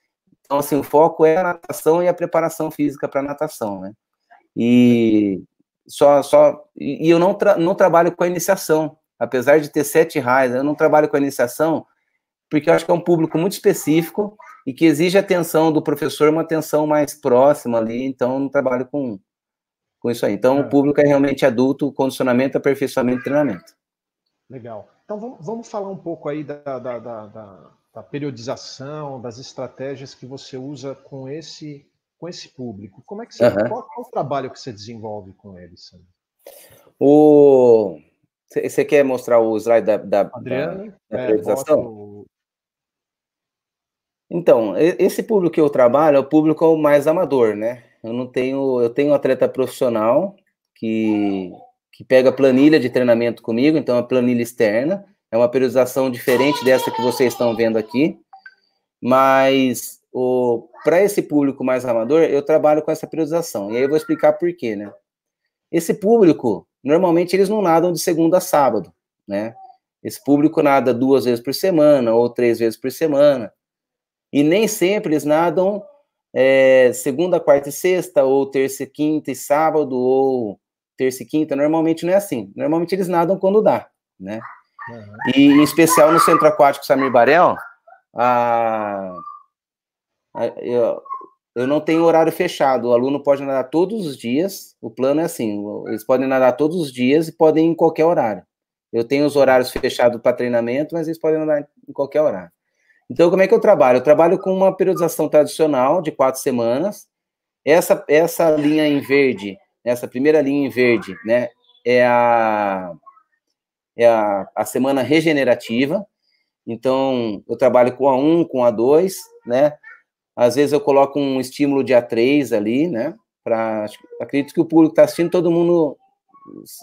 Então, assim, o foco é a natação e a preparação física para natação, né? E só, só e eu não, tra não trabalho com a iniciação, apesar de ter sete raios, eu não trabalho com a iniciação porque eu acho que é um público muito específico e que exige atenção do professor, uma atenção mais próxima ali, então eu não trabalho com, com isso aí. Então, é. o público é realmente adulto, condicionamento, aperfeiçoamento treinamento. Legal. Então, vamos, vamos falar um pouco aí da, da, da, da, da periodização, das estratégias que você usa com esse, com esse público. Como é que você, uhum. qual, é o trabalho que você desenvolve com eles? O... Você quer mostrar o slide da, da, Adriano, da, da é, periodização? Então, esse público que eu trabalho é o público mais amador, né? Eu não tenho, eu tenho um atleta profissional que, que pega planilha de treinamento comigo, então é planilha externa, é uma periodização diferente dessa que vocês estão vendo aqui, mas o para esse público mais amador, eu trabalho com essa periodização. E aí eu vou explicar por quê, né? Esse público, normalmente eles não nadam de segunda a sábado, né? Esse público nada duas vezes por semana ou três vezes por semana. E nem sempre eles nadam é, segunda, quarta e sexta, ou terça e quinta e sábado, ou terça e quinta. Normalmente não é assim. Normalmente eles nadam quando dá, né? Uhum. E em especial no Centro Aquático Samir Barel, a, a, eu, eu não tenho horário fechado. O aluno pode nadar todos os dias. O plano é assim: eles podem nadar todos os dias e podem ir em qualquer horário. Eu tenho os horários fechados para treinamento, mas eles podem nadar em qualquer horário. Então, como é que eu trabalho? Eu trabalho com uma periodização tradicional de quatro semanas. Essa, essa linha em verde, essa primeira linha em verde, né, é a, é a, a semana regenerativa. Então, eu trabalho com a 1, com a 2, né? Às vezes eu coloco um estímulo de A3 ali, né? Pra, acredito que o público está assistindo, todo mundo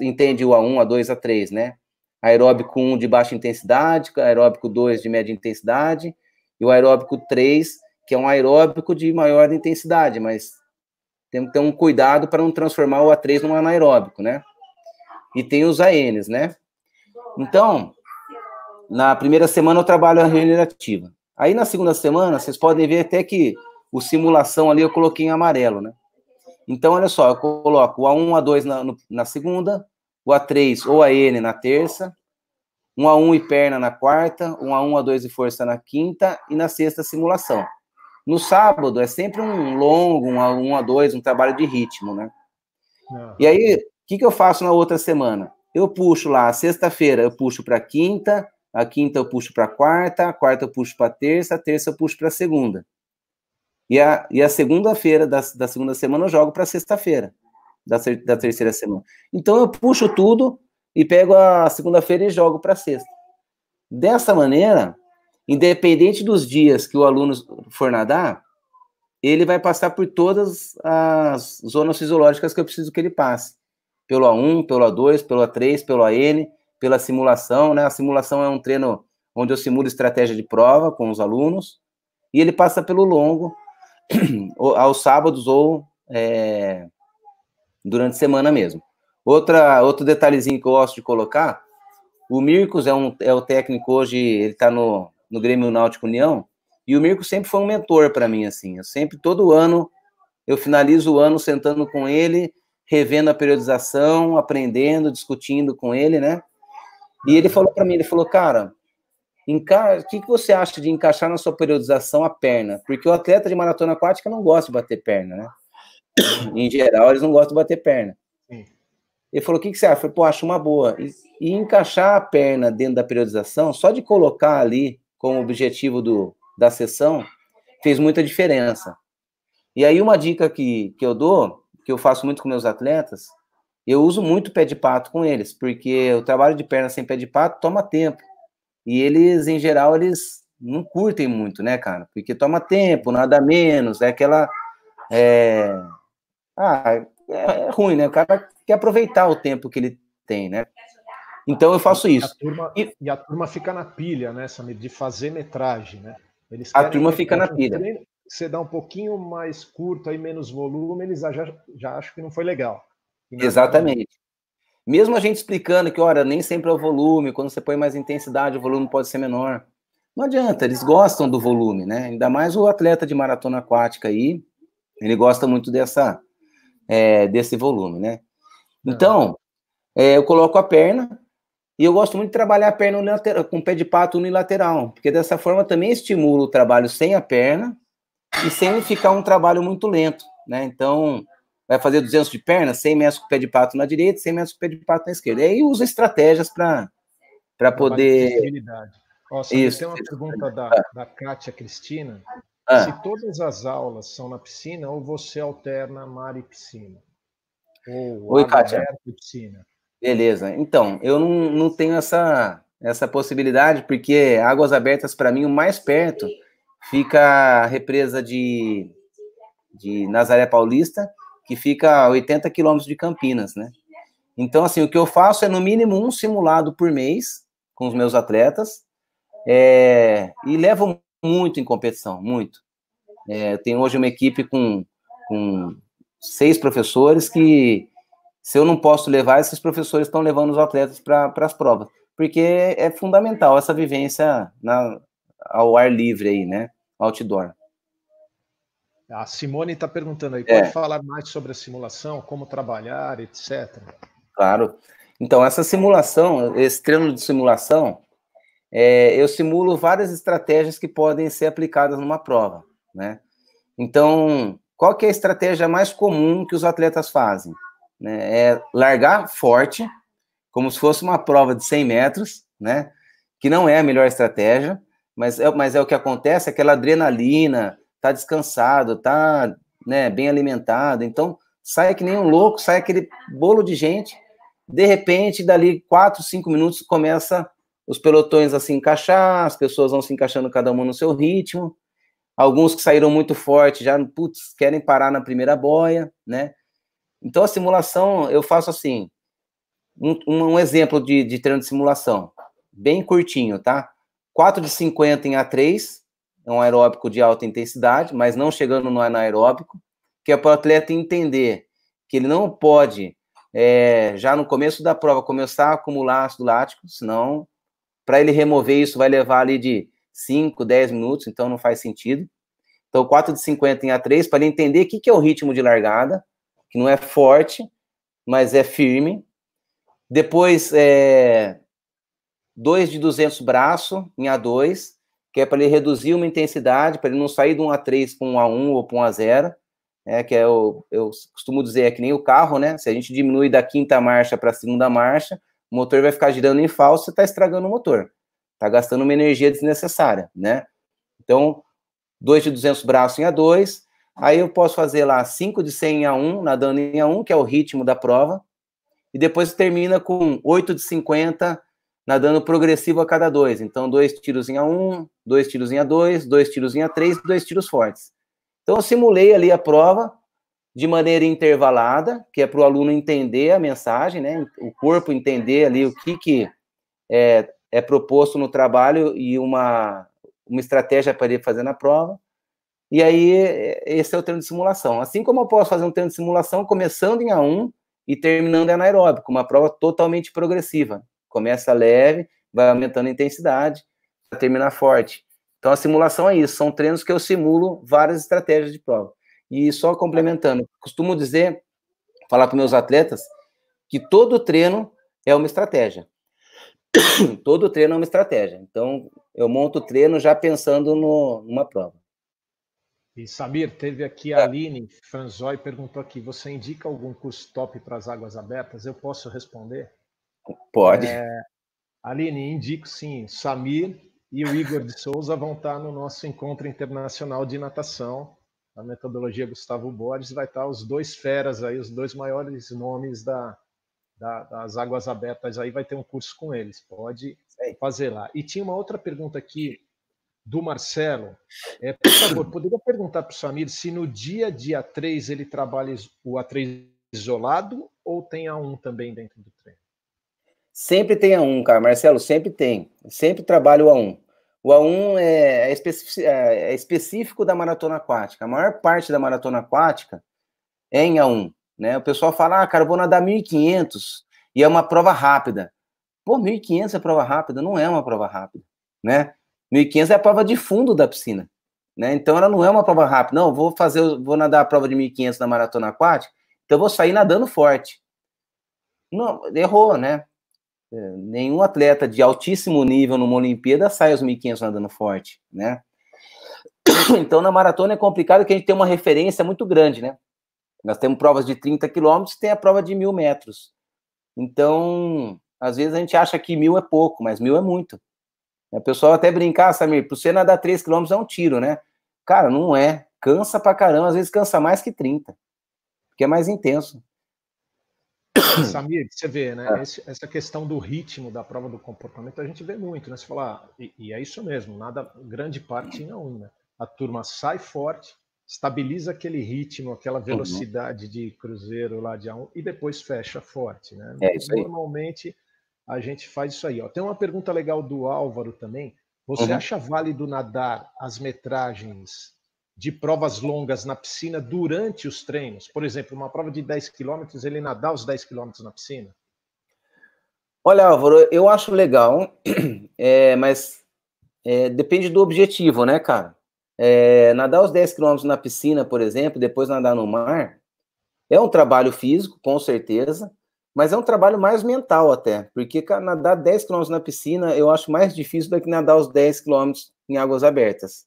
entende o A1, A2, A3, né? aeróbico 1 de baixa intensidade, é aeróbico 2 de média intensidade, e o aeróbico 3, que é um aeróbico de maior intensidade, mas tem que ter um cuidado para não transformar o A3 num anaeróbico, né? E tem os ANs, né? Então, na primeira semana eu trabalho a regenerativa. Aí na segunda semana, vocês podem ver até que o simulação ali eu coloquei em amarelo, né? Então, olha só, eu coloco o A1, A2 na, no, na segunda, o A3 ou a N na terça, 1 a 1 e perna na quarta, 1 a 1 a 2 e força na quinta e na sexta simulação. No sábado é sempre um longo, um a 1 a 2, um trabalho de ritmo, né? Não. E aí, o que, que eu faço na outra semana? Eu puxo lá, sexta-feira eu puxo para quinta, a quinta eu puxo para quarta, a quarta eu puxo para terça, a terça eu puxo para segunda. E a, e a segunda-feira da, da segunda semana eu jogo para sexta-feira da, da terceira semana. Então eu puxo tudo e pego a segunda-feira e jogo para sexta. Dessa maneira, independente dos dias que o aluno for nadar, ele vai passar por todas as zonas fisiológicas que eu preciso que ele passe. Pelo A1, pelo A2, pelo A3, pelo AN, pela simulação, né? A simulação é um treino onde eu simulo estratégia de prova com os alunos, e ele passa pelo longo, aos sábados ou é, durante a semana mesmo. Outra, outro detalhezinho que eu gosto de colocar, o Mircos é, um, é o técnico hoje, ele está no, no Grêmio Náutico União, e o Mirko sempre foi um mentor para mim, assim. Eu sempre, todo ano, eu finalizo o ano sentando com ele, revendo a periodização, aprendendo, discutindo com ele, né? E ele falou para mim, ele falou, cara, o que, que você acha de encaixar na sua periodização a perna? Porque o atleta de maratona aquática não gosta de bater perna, né? em geral, eles não gostam de bater perna. Ele falou: o que, que você acha? Eu falei, pô, acho uma boa. E, e, encaixar a perna dentro da periodização, só de colocar ali como objetivo do, da sessão, fez muita diferença. E aí, uma dica que, que eu dou, que eu faço muito com meus atletas, eu uso muito pé de pato com eles, porque o trabalho de perna sem pé de pato toma tempo. E eles, em geral, eles não curtem muito, né, cara? Porque toma tempo, nada menos, é aquela. É ah, é, é, ruim, né? O cara quer aproveitar o tempo que ele tem, né? Então eu faço isso. E a turma, e... E a turma fica na pilha, né, Samir, de fazer metragem, né? Eles a turma fica na pilha. Você dá um pouquinho mais curto aí, menos volume, eles já, já acham que não foi legal. Não é Exatamente. Foi... Mesmo a gente explicando que, olha, nem sempre é o volume, quando você põe mais intensidade, o volume pode ser menor. Não adianta, eles gostam do volume, né? Ainda mais o atleta de maratona aquática aí, ele gosta muito dessa, é, desse volume, né? Então, é, eu coloco a perna e eu gosto muito de trabalhar a perna unilateral, com o pé de pato unilateral, porque dessa forma também estimula o trabalho sem a perna e sem ficar um trabalho muito lento, né? Então, vai fazer 200 de perna, 100 metros com o pé de pato na direita, 100 metros com o pé de pato na esquerda. E aí usa estratégias para poder... Nossa, Isso. tem uma pergunta da, da Kátia Cristina, ah. se todas as aulas são na piscina ou você alterna mar e piscina? Ou Oi, Kátia. e piscina? Beleza. Então, eu não, não tenho essa, essa possibilidade, porque águas abertas, para mim, o mais perto fica a represa de, de Nazaré Paulista, que fica a 80 quilômetros de Campinas, né? Então, assim, o que eu faço é no mínimo um simulado por mês com os meus atletas é, e levo muito em competição, muito. É, eu tenho hoje uma equipe com, com seis professores que, se eu não posso levar, esses professores estão levando os atletas para as provas, porque é fundamental essa vivência na, ao ar livre aí, né? Outdoor. A Simone está perguntando aí, é. pode é. falar mais sobre a simulação, como trabalhar, etc. Claro. Então, essa simulação, esse treino de simulação, é, eu simulo várias estratégias que podem ser aplicadas numa prova, né? Então, qual que é a estratégia mais comum que os atletas fazem? Né? É largar forte, como se fosse uma prova de 100 metros, né? Que não é a melhor estratégia, mas é, mas é o que acontece, aquela adrenalina, tá descansado, tá né, bem alimentado, então sai que nem um louco, sai aquele bolo de gente, de repente, dali 4, 5 minutos, começa os pelotões a se encaixar, as pessoas vão se encaixando cada uma no seu ritmo. Alguns que saíram muito forte já, putz, querem parar na primeira boia, né? Então a simulação eu faço assim, um, um exemplo de, de treino de simulação, bem curtinho, tá? 4 de 50 em A3, é um aeróbico de alta intensidade, mas não chegando no anaeróbico, que é para o atleta entender que ele não pode, é, já no começo da prova, começar a acumular ácido lático, senão para ele remover isso, vai levar ali de 5, 10 minutos, então não faz sentido. Então, 4 de 50 em A3, para ele entender o que, que é o ritmo de largada, que não é forte, mas é firme. Depois, é, 2 de 200 braço em A2, que é para ele reduzir uma intensidade, para ele não sair de um A3 com um A1 ou para um A0, né, que é o, eu costumo dizer é que nem o carro, né? Se a gente diminui da quinta marcha para a segunda marcha, o motor vai ficar girando em falso, está estragando o motor, está gastando uma energia desnecessária, né? Então, 2 de 200 braços em A2, aí eu posso fazer lá 5 de 100 em A1, nadando em A1, que é o ritmo da prova, e depois termina com 8 de 50 nadando progressivo a cada dois. Então, dois tiros em A1, dois tiros em A2, dois tiros em A3, dois tiros fortes. Então, eu simulei ali a prova, de maneira intervalada, que é para o aluno entender a mensagem, né? O corpo entender ali o que, que é, é proposto no trabalho e uma, uma estratégia para ele fazer na prova. E aí, é, esse é o treino de simulação. Assim como eu posso fazer um treino de simulação começando em A1 e terminando em anaeróbico, uma prova totalmente progressiva. Começa leve, vai aumentando a intensidade, termina forte. Então, a simulação é isso, são treinos que eu simulo várias estratégias de prova. E só complementando, costumo dizer, falar para meus atletas, que todo treino é uma estratégia. todo treino é uma estratégia. Então, eu monto o treino já pensando no, numa prova. E Samir, teve aqui a é. Aline Franzói perguntou aqui: você indica algum curso top para as águas abertas? Eu posso responder? Pode. É, Aline, indico sim. Samir e o Igor de Souza vão estar no nosso encontro internacional de natação a metodologia Gustavo Borges, vai estar os dois feras aí, os dois maiores nomes da, da, das águas abertas aí, vai ter um curso com eles, pode fazer lá. E tinha uma outra pergunta aqui do Marcelo. É, por favor, poderia perguntar para o Samir se no dia dia 3 ele trabalha o A3 isolado ou tem A1 também dentro do treino? Sempre tem A1, cara, Marcelo, sempre tem. sempre trabalho o A1. O A1 é é, é, é, específico da maratona aquática. A maior parte da maratona aquática é em A1. Né? O pessoal fala, ah, cara, vou nadar 1.500 e é uma prova rápida. Pô, 1.500 é prova rápida? Não é uma prova rápida, né? 1.500 é a prova de fundo da piscina, né? Então ela não é uma prova rápida. Não, vou fazer, vou nadar a prova de 1.500 na maratona aquática, então vou sair nadando forte. Não, errou, né? É, nenhum atleta de altíssimo nível numa Olimpíada sai aos 1.500 nadando forte, né? Então, na maratona é complicado que a gente tem uma referência muito grande, né? Nós temos provas de 30 quilômetros, tem a prova de mil metros. Então, às vezes a gente acha que mil é pouco, mas mil é muito. O pessoal até brincar, ah, Samir, para você nadar 3 quilômetros é um tiro, né? Cara, não é. Cansa pra caramba, às vezes cansa mais que 30, porque é mais intenso. Samir, você vê, né? É. Esse, essa questão do ritmo da prova do comportamento a gente vê muito, né? Você fala, ah, e, e, é isso mesmo, nada, grande parte não, né? A turma sai forte, estabiliza aquele ritmo, aquela uhum. velocidade uhum. de cruzeiro lá de A1 e depois fecha forte, né? É Normalmente a gente faz isso aí. Ó. Tem uma pergunta legal do Álvaro também. Você uhum. acha válido nadar as metragens de provas longas na piscina durante os treinos? Por exemplo, uma prova de 10 quilômetros, ele nadar os 10 quilômetros na piscina? Olha, Álvaro, eu acho legal, é, mas é, depende do objetivo, né, cara? É, nadar os 10 quilômetros na piscina, por exemplo, depois nadar no mar, é um trabalho físico, com certeza, mas é um trabalho mais mental até, porque cara, nadar 10 quilômetros na piscina eu acho mais difícil do que nadar os 10 quilômetros em águas abertas,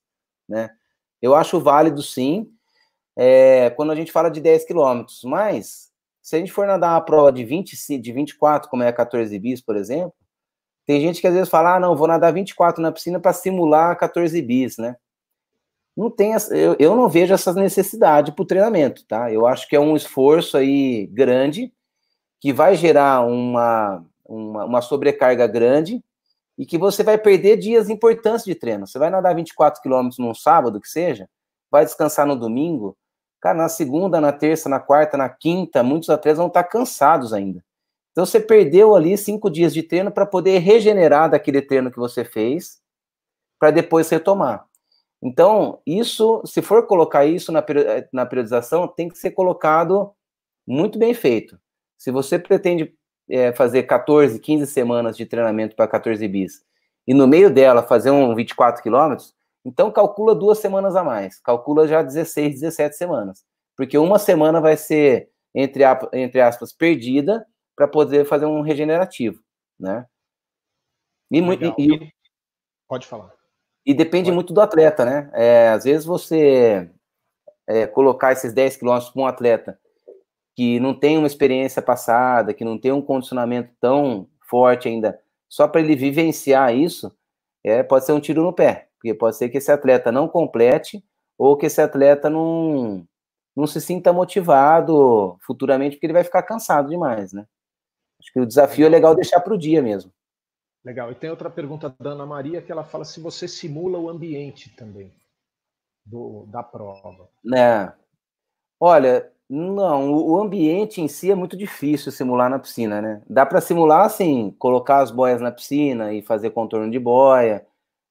né? Eu acho válido sim, é, quando a gente fala de 10 quilômetros, mas se a gente for nadar uma prova de 20, de 24, como é a 14 bis, por exemplo, tem gente que às vezes fala, ah, não, vou nadar 24 na piscina para simular 14 bis, né? Não tem, eu, eu não vejo essa necessidade para o treinamento, tá? Eu acho que é um esforço aí grande, que vai gerar uma, uma, uma sobrecarga grande, e que você vai perder dias importantes de treino. Você vai nadar 24 quilômetros num sábado, que seja, vai descansar no domingo. Cara, na segunda, na terça, na quarta, na quinta, muitos atletas vão estar cansados ainda. Então você perdeu ali cinco dias de treino para poder regenerar daquele treino que você fez, para depois retomar. Então, isso, se for colocar isso na, eh, na periodização, tem que ser colocado muito bem feito. Se você pretende é, fazer 14, 15 semanas de treinamento para 14 bis, e no meio dela fazer um 24 quilômetros, então calcula duas semanas a mais, calcula já 16, 17 semanas, porque uma semana vai ser, entre, entre aspas, perdida para poder fazer um regenerativo, né? E, e, e Pode falar. E depende Pode. muito do atleta, né? É, às vezes você é, colocar esses 10 quilômetros para um atleta que não tem uma experiência passada, que não tem um condicionamento tão forte ainda, só para ele vivenciar isso, é, pode ser um tiro no pé, porque pode ser que esse atleta não complete ou que esse atleta não, não se sinta motivado futuramente, porque ele vai ficar cansado demais, né? Acho que o desafio é legal deixar para o dia mesmo. Legal. E tem outra pergunta da Ana Maria que ela fala se você simula o ambiente também do, da prova. Né? Olha, não, o ambiente em si é muito difícil simular na piscina, né? Dá para simular assim, colocar as boias na piscina e fazer contorno de boia,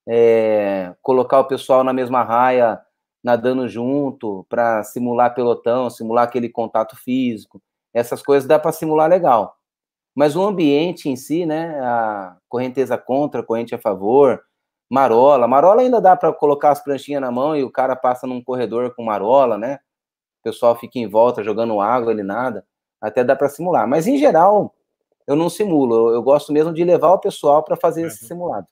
é, colocar o pessoal na mesma raia nadando junto para simular pelotão, simular aquele contato físico. Essas coisas dá para simular legal. Mas o ambiente em si, né? A correnteza contra, corrente a favor, marola. Marola ainda dá para colocar as pranchinhas na mão e o cara passa num corredor com marola, né? o pessoal fica em volta jogando água, ele nada, até dá para simular. Mas em geral, eu não simulo, eu, eu gosto mesmo de levar o pessoal para fazer uhum. esse simulado.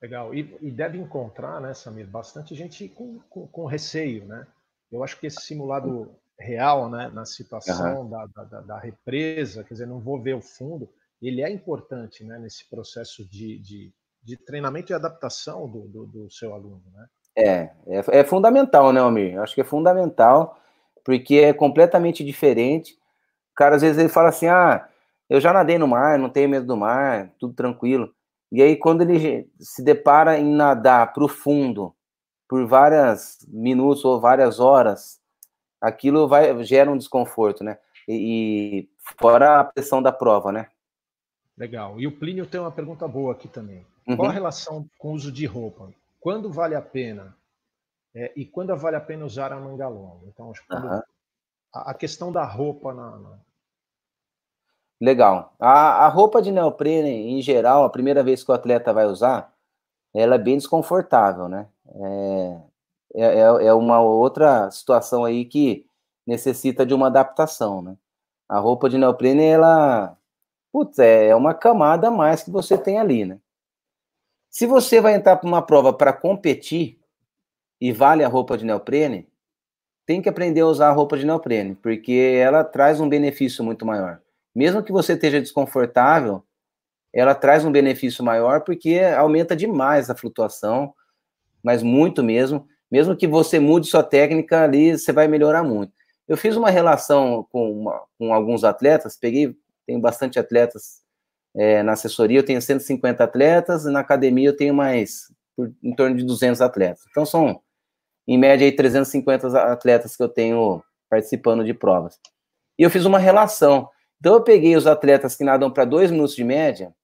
Legal, e, e, deve encontrar, né, Samir, bastante gente com, com, com, receio, né? Eu acho que esse simulado real, né, na situação uhum. da, da, da, represa, quer dizer, não vou ver o fundo, ele é importante, né, nesse processo de, de, de treinamento e adaptação do, do, do seu aluno, né? É, é, é, fundamental, né, Almir? Acho que é fundamental porque é completamente diferente. O cara às vezes ele fala assim: ah, eu já nadei no mar, não tenho medo do mar, tudo tranquilo. E aí, quando ele se depara em nadar para o fundo por várias minutos ou várias horas, aquilo vai, gera um desconforto, né? E, e fora a pressão da prova, né? Legal. E o Plínio tem uma pergunta boa aqui também. Uhum. Qual a uhum. relação com o uso de roupa? Quando vale a pena? é, e quando vale a pena usar a manga longa. Então, acho que a, a, questão da roupa na, na... Legal. A, a, roupa de neoprene, em geral, a primeira vez que o atleta vai usar, ela é bem desconfortável, né? É, é, é, é uma outra situação aí que necessita de uma adaptação, né? A roupa de neoprene, ela... Putz, é, é uma camada a mais que você tem ali, né? Se você vai entrar para uma prova para competir, e vale a roupa de neoprene, tem que aprender a usar a roupa de neoprene, porque ela traz um benefício muito maior. Mesmo que você esteja desconfortável, ela traz um benefício maior porque aumenta demais a flutuação, mas muito mesmo. Mesmo que você mude sua técnica ali, você vai melhorar muito. Eu fiz uma relação com, uma, com alguns atletas, peguei, tenho bastante atletas é, na assessoria, eu tenho 150 atletas, e na academia eu tenho mais por, em torno de 200 atletas. Então são em média, aí, 350 atletas que eu tenho participando de provas. E eu fiz uma relação. Então, eu peguei os atletas que nadam para dois minutos de média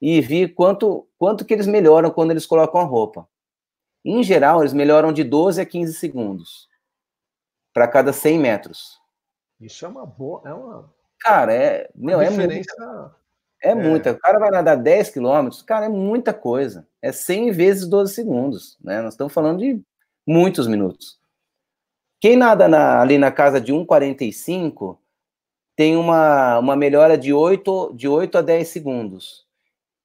e vi quanto, quanto que eles melhoram quando eles colocam a roupa. Em geral, eles melhoram de 12 a 15 segundos para cada 100 metros. Isso é uma boa. É uma... Cara, é, meu, é muita. É, é muita. O cara vai nadar 10 quilômetros, cara, é muita coisa. É 100 vezes 12 segundos. Né? Nós estamos falando de muitos minutos. Quem nada na, ali na casa de 1,45 tem uma, uma melhora de 8, de 8 a 10 segundos.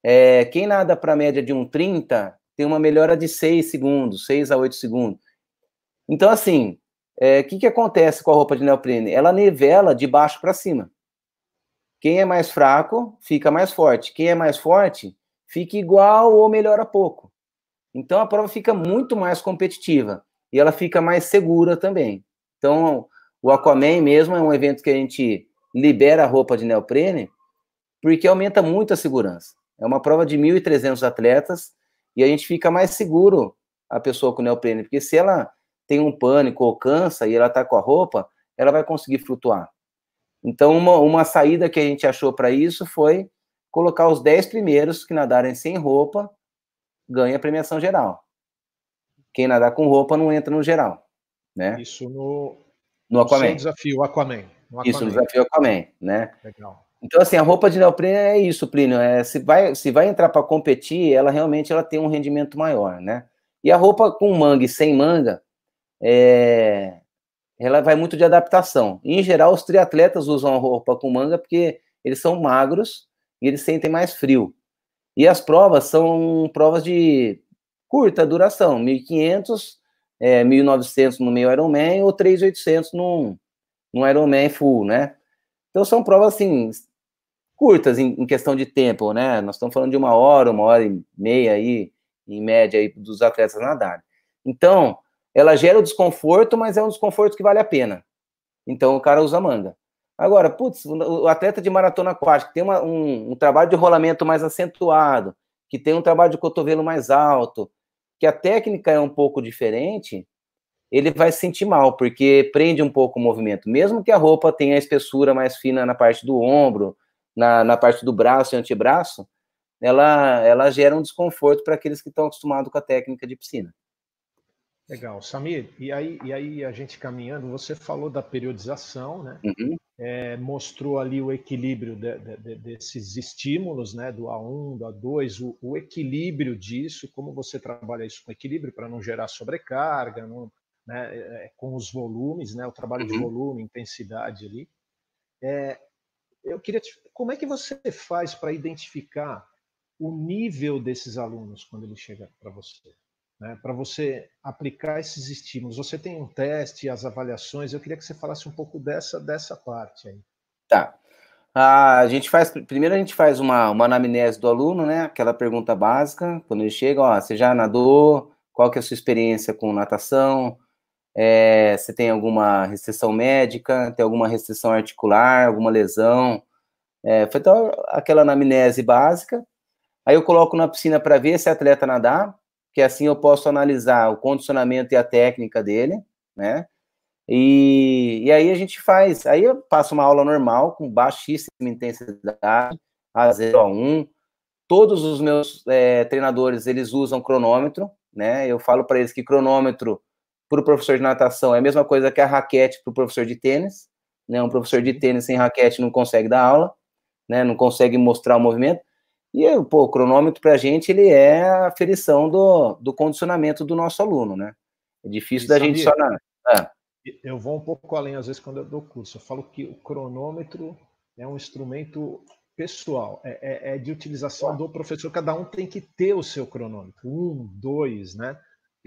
É, quem nada para a média de 1,30 tem uma melhora de 6 segundos, 6 a 8 segundos. Então, assim, o é, que, que acontece com a roupa de neoprene? Ela nivela de baixo para cima. Quem é mais fraco fica mais forte. Quem é mais forte fica igual ou melhora pouco. Então a prova fica muito mais competitiva e ela fica mais segura também. Então o Aquaman mesmo é um evento que a gente libera a roupa de neoprene porque aumenta muito a segurança. É uma prova de 1.300 atletas e a gente fica mais seguro a pessoa com neoprene, porque se ela tem um pânico ou cansa e ela está com a roupa, ela vai conseguir flutuar. Então, uma, uma saída que a gente achou para isso foi colocar os 10 primeiros que nadarem sem roupa ganha a premiação geral. Quem nadar com roupa não entra no geral, né? Isso no, no Aquaman. desafio Aquaman. No Aquaman. Isso no desafio Aquaman, né? Legal. Então, assim, a roupa de neoprene é isso, Plínio. É, se, vai, se vai entrar para competir, ela realmente ela tem um rendimento maior, né? E a roupa com manga e sem manga, é, ela vai muito de adaptação. Em geral, os triatletas usam a roupa com manga porque eles são magros e eles sentem mais frio. E as provas são provas de curta duração, 1.500, é, 1.900 no meio Ironman ou 3.800 no, no Ironman full, né? Então são provas, assim, curtas em, em, questão de tempo, né? Nós estamos falando de uma hora, uma hora e meia aí, em média, aí, dos atletas nadarem. Então, ela gera o desconforto, mas é um desconforto que vale a pena. Então o cara usa manga. Agora, putz, o atleta de maratona aquática tem uma, um, um, trabalho de rolamento mais acentuado, que tem um trabalho de cotovelo mais alto, que a técnica é um pouco diferente, ele vai se sentir mal, porque prende um pouco o movimento. Mesmo que a roupa tenha a espessura mais fina na parte do ombro, na, na parte do braço e antebraço, ela, ela gera um desconforto para aqueles que estão acostumados com a técnica de piscina. Legal, Samir. E aí, e aí a gente caminhando, você falou da periodização, né? Uhum. É, mostrou ali o equilíbrio de, de, de, desses estímulos, né? Do A1, do A2, o, o, equilíbrio disso, como você trabalha isso com equilíbrio para não gerar sobrecarga, não, né? É, é, com os volumes, né? O trabalho uhum. de volume, intensidade ali. É, eu queria, te, como é que você faz para identificar o nível desses alunos quando ele chega para você? né, para você aplicar esses estímulos. Você tem um teste, as avaliações, eu queria que você falasse um pouco dessa, dessa parte aí. Tá. A gente faz, primeiro a gente faz uma, uma anamnese do aluno, né, aquela pergunta básica, quando ele chega, ó, você já nadou, qual que é a sua experiência com natação, é, você tem alguma restrição médica, tem alguma restrição articular, alguma lesão, é, foi então aquela anamnese básica, aí eu coloco na piscina para ver se é atleta nadar, que assim eu posso analisar o condicionamento e a técnica dele, né? E, e aí a gente faz, aí eu passo uma aula normal, com baixíssima intensidade, a 0 a 1. Todos os meus é, treinadores, eles usam cronômetro, né? Eu falo para eles que cronômetro para o professor de natação é a mesma coisa que a raquete para o professor de tênis, né? Um professor de tênis sem raquete não consegue dar aula, né? Não consegue mostrar o movimento. E pô, o cronômetro para a gente ele é a ferição do, do condicionamento do nosso aluno, né? É difícil e da sabia, gente só. Na... Ah. Eu vou um pouco além, às vezes, quando eu dou curso. Eu falo que o cronômetro é um instrumento pessoal, é, é, é de utilização ah. do professor. Cada um tem que ter o seu cronômetro, um, dois, né?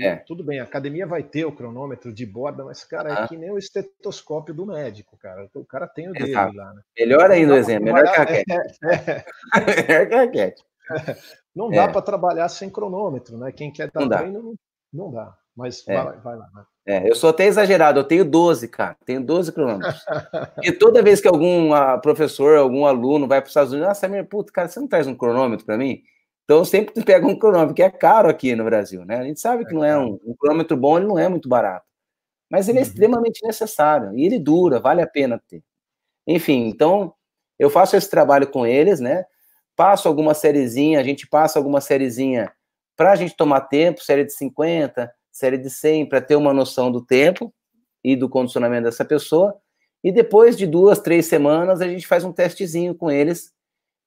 É. Tudo bem, a academia vai ter o cronômetro de borda, mas, cara, é ah. é que nem o estetoscópio do médico, cara. O cara tem o Exato. dele lá, né? Melhor ainda o exemplo, é. melhor que a raquete. É, melhor que a Não dá é. para trabalhar sem cronômetro, né? Quem quer dar não treino, dá. Não, dá. Mas vai, lá, vai lá É, eu sou até exagerado, eu tenho 12, cara, tenho 12 cronômetros. e toda vez que algum ah, professor, algum aluno vai para os Estados Unidos, nossa, ah, minha, cara, você não traz um cronômetro para mim? Então, sempre pega um cronômetro, que é caro aqui no Brasil, né? A gente sabe que é não é um, um cronômetro bom, ele não é muito barato. Mas ele é uhum. extremamente necessário e ele dura, vale a pena ter. Enfim, então eu faço esse trabalho com eles, né? Passo alguma sériezinha, a gente passa alguma sériezinha para a gente tomar tempo, série de 50, série de 100, para ter uma noção do tempo e do condicionamento dessa pessoa. E depois de duas, três semanas, a gente faz um testezinho com eles,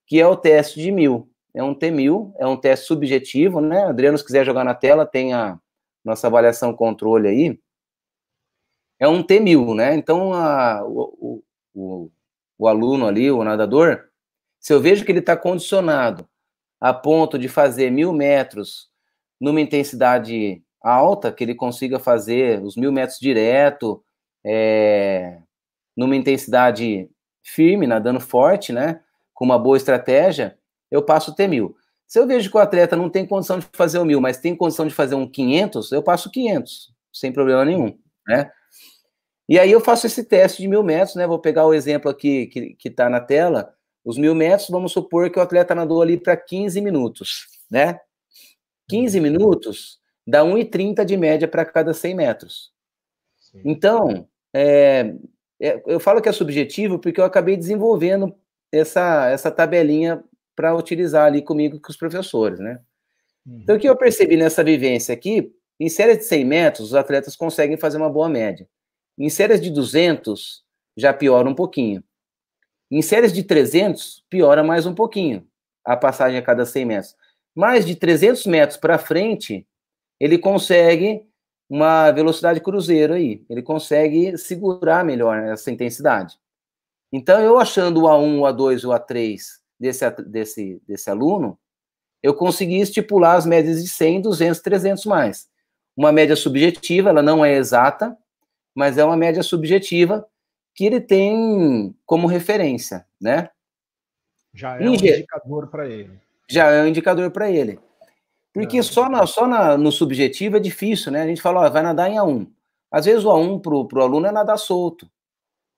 que é o teste de mil é um T1000, é um teste subjetivo, né? Adriano, se quiser jogar na tela, tem a nossa avaliação controle aí. É um T1000, né? Então, a, o, o, o aluno ali, o nadador, se eu vejo que ele está condicionado a ponto de fazer mil metros numa intensidade alta, que ele consiga fazer os mil metros direto, é, numa intensidade firme, nadando forte, né? Com uma boa estratégia, eu passo a ter mil. Se eu vejo que o atleta não tem condição de fazer o mil, mas tem condição de fazer um 500, eu passo 500, sem problema nenhum, né? E aí eu faço esse teste de mil metros, né? Vou pegar o exemplo aqui que está na tela. Os mil metros, vamos supor que o atleta nadou ali para 15 minutos, né? 15 uhum. minutos dá 1,30 de média para cada 100 metros. Sim. Então, é, é, eu falo que é subjetivo porque eu acabei desenvolvendo essa, essa tabelinha para utilizar ali comigo com os professores, né? Uhum. Então, o que eu percebi nessa vivência aqui, em séries de 100 metros, os atletas conseguem fazer uma boa média. Em séries de 200, já piora um pouquinho. Em séries de 300, piora mais um pouquinho a passagem a cada 100 metros. Mais de 300 metros para frente, ele consegue uma velocidade cruzeiro aí. Ele consegue segurar melhor essa intensidade. Então, eu achando o A1, o A2 e o A3 desse, desse, desse aluno, eu consegui estipular as médias de 100, 200, 300 mais. Uma média subjetiva, ela não é exata, mas é uma média subjetiva que ele tem como referência, né? Já é um indicador para ele. Já é um indicador para ele. Porque é. só, na, só na, no subjetivo é difícil, né? A gente fala, ó, vai nadar em A1. Às vezes o A1 para o aluno é nadar solto.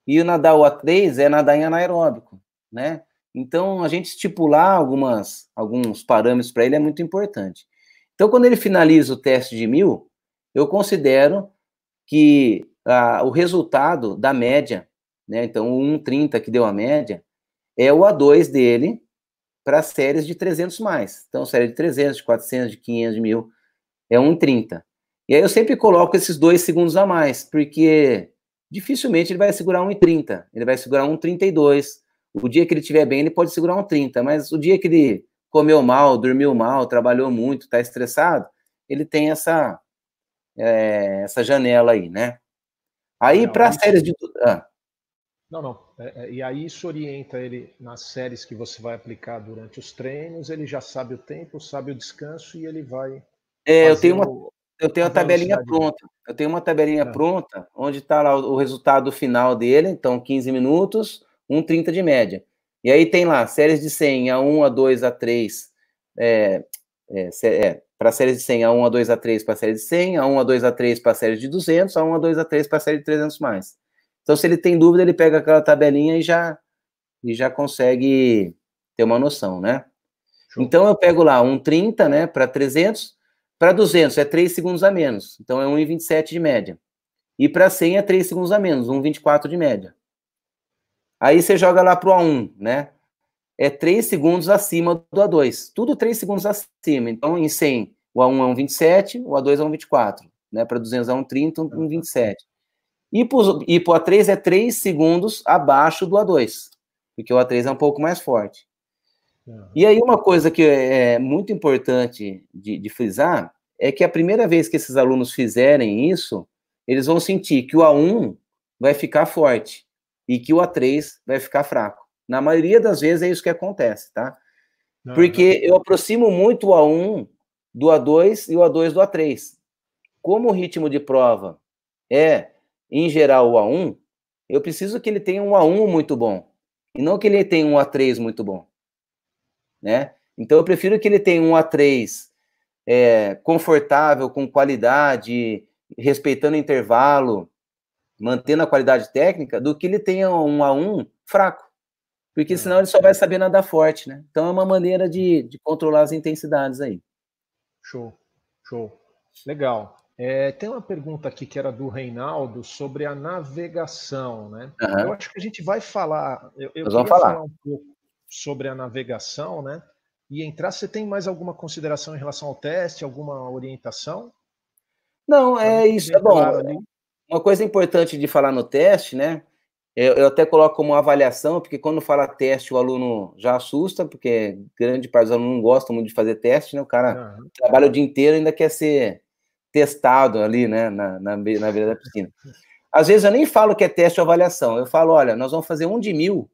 E o nadar o A3 é nadar em anaeróbico, né? Então, a gente estipular algumas, alguns parâmetros para ele é muito importante. Então, quando ele finaliza o teste de mil, eu considero que o resultado da média, né, então o 1,30 que deu a média, é o A2 dele para séries de 300 mais. Então, série de 300, de 400, de 500, de 1000, é 1,30. E aí eu sempre coloco esses dois segundos a mais, porque dificilmente ele vai segurar 1,30, ele vai segurar 1,32, o dia que ele estiver bem, ele pode segurar um 30, mas o dia que ele comeu mal, dormiu mal, trabalhou muito, está estressado, ele tem essa, é, essa janela aí, né? Aí, para as séries de. Ah. Não, não. É, é, e aí isso orienta ele nas séries que você vai aplicar durante os treinos, ele já sabe o tempo, sabe o descanso e ele vai. É, eu tenho uma, eu tenho a tabelinha pronta. Eu tenho uma tabelinha é. pronta onde está lá o resultado final dele, então 15 minutos, 1,30 de média. E aí tem lá séries de 100 a 1, a 2, a 3, é, é, é, para séries de 100 a 1, a 2, a 3 para série de 100, a 1, a 2, a 3 para série de 200, a 1, a 2, a 3 para série de 300 mais. Então, se ele tem dúvida, ele pega aquela tabelinha e já, e já consegue ter uma noção, né? Show. Então, eu pego lá 1,30 né, para 300, para 200 é 3 segundos a menos, então é 1,27 de média. E para 100 é 3 segundos a menos, 1,24 de média. Aí você joga lá pro A1, né? É 3 segundos acima do A2. Tudo 3 segundos acima. Então, em 100, o A1 é um 27, o A2 é um 24. Né? Para 200 é um 30, um 27. Uhum. E para o A3 é 3 segundos abaixo do A2, porque o A3 é um pouco mais forte. Uhum. E aí, uma coisa que é, é muito importante de, de, frisar é que a primeira vez que esses alunos fizerem isso, eles vão sentir que o A1 vai ficar forte e que o A3 vai ficar fraco. Na maioria das vezes é isso que acontece, tá? Não, Porque não. eu aproximo muito o A1 do A2 e o A2 do A3. Como o ritmo de prova é, em geral, o A1, eu preciso que ele tenha um A1 muito bom, e não que ele tenha um A3 muito bom, né? Então eu prefiro que ele tenha um A3 é, confortável, com qualidade, respeitando intervalo, mantendo a qualidade técnica, do que ele tenha um a um fraco. Porque é. senão ele só vai saber nadar forte, né? Então é uma maneira de, de controlar as intensidades aí. Show, show. Legal. É, tem uma pergunta aqui que era do Reinaldo sobre a navegação, né? Uhum. Eu acho que a gente vai falar. Eu, eu vamos falar. falar. um pouco sobre a navegação, né? E entrar, você tem mais alguma consideração em relação ao teste, alguma orientação? Não, é isso, é bom. Claro, né? Uma coisa importante de falar no teste, né? Eu, eu, até coloco como avaliação, porque quando fala teste, o aluno já assusta, porque grande parte dos alunos não gosta muito de fazer teste, né? O cara uhum. trabalha o dia inteiro e ainda quer ser testado ali, né? Na, na, na beira da piscina. Às vezes eu nem falo que é teste ou avaliação, eu falo, olha, nós vamos fazer um de mil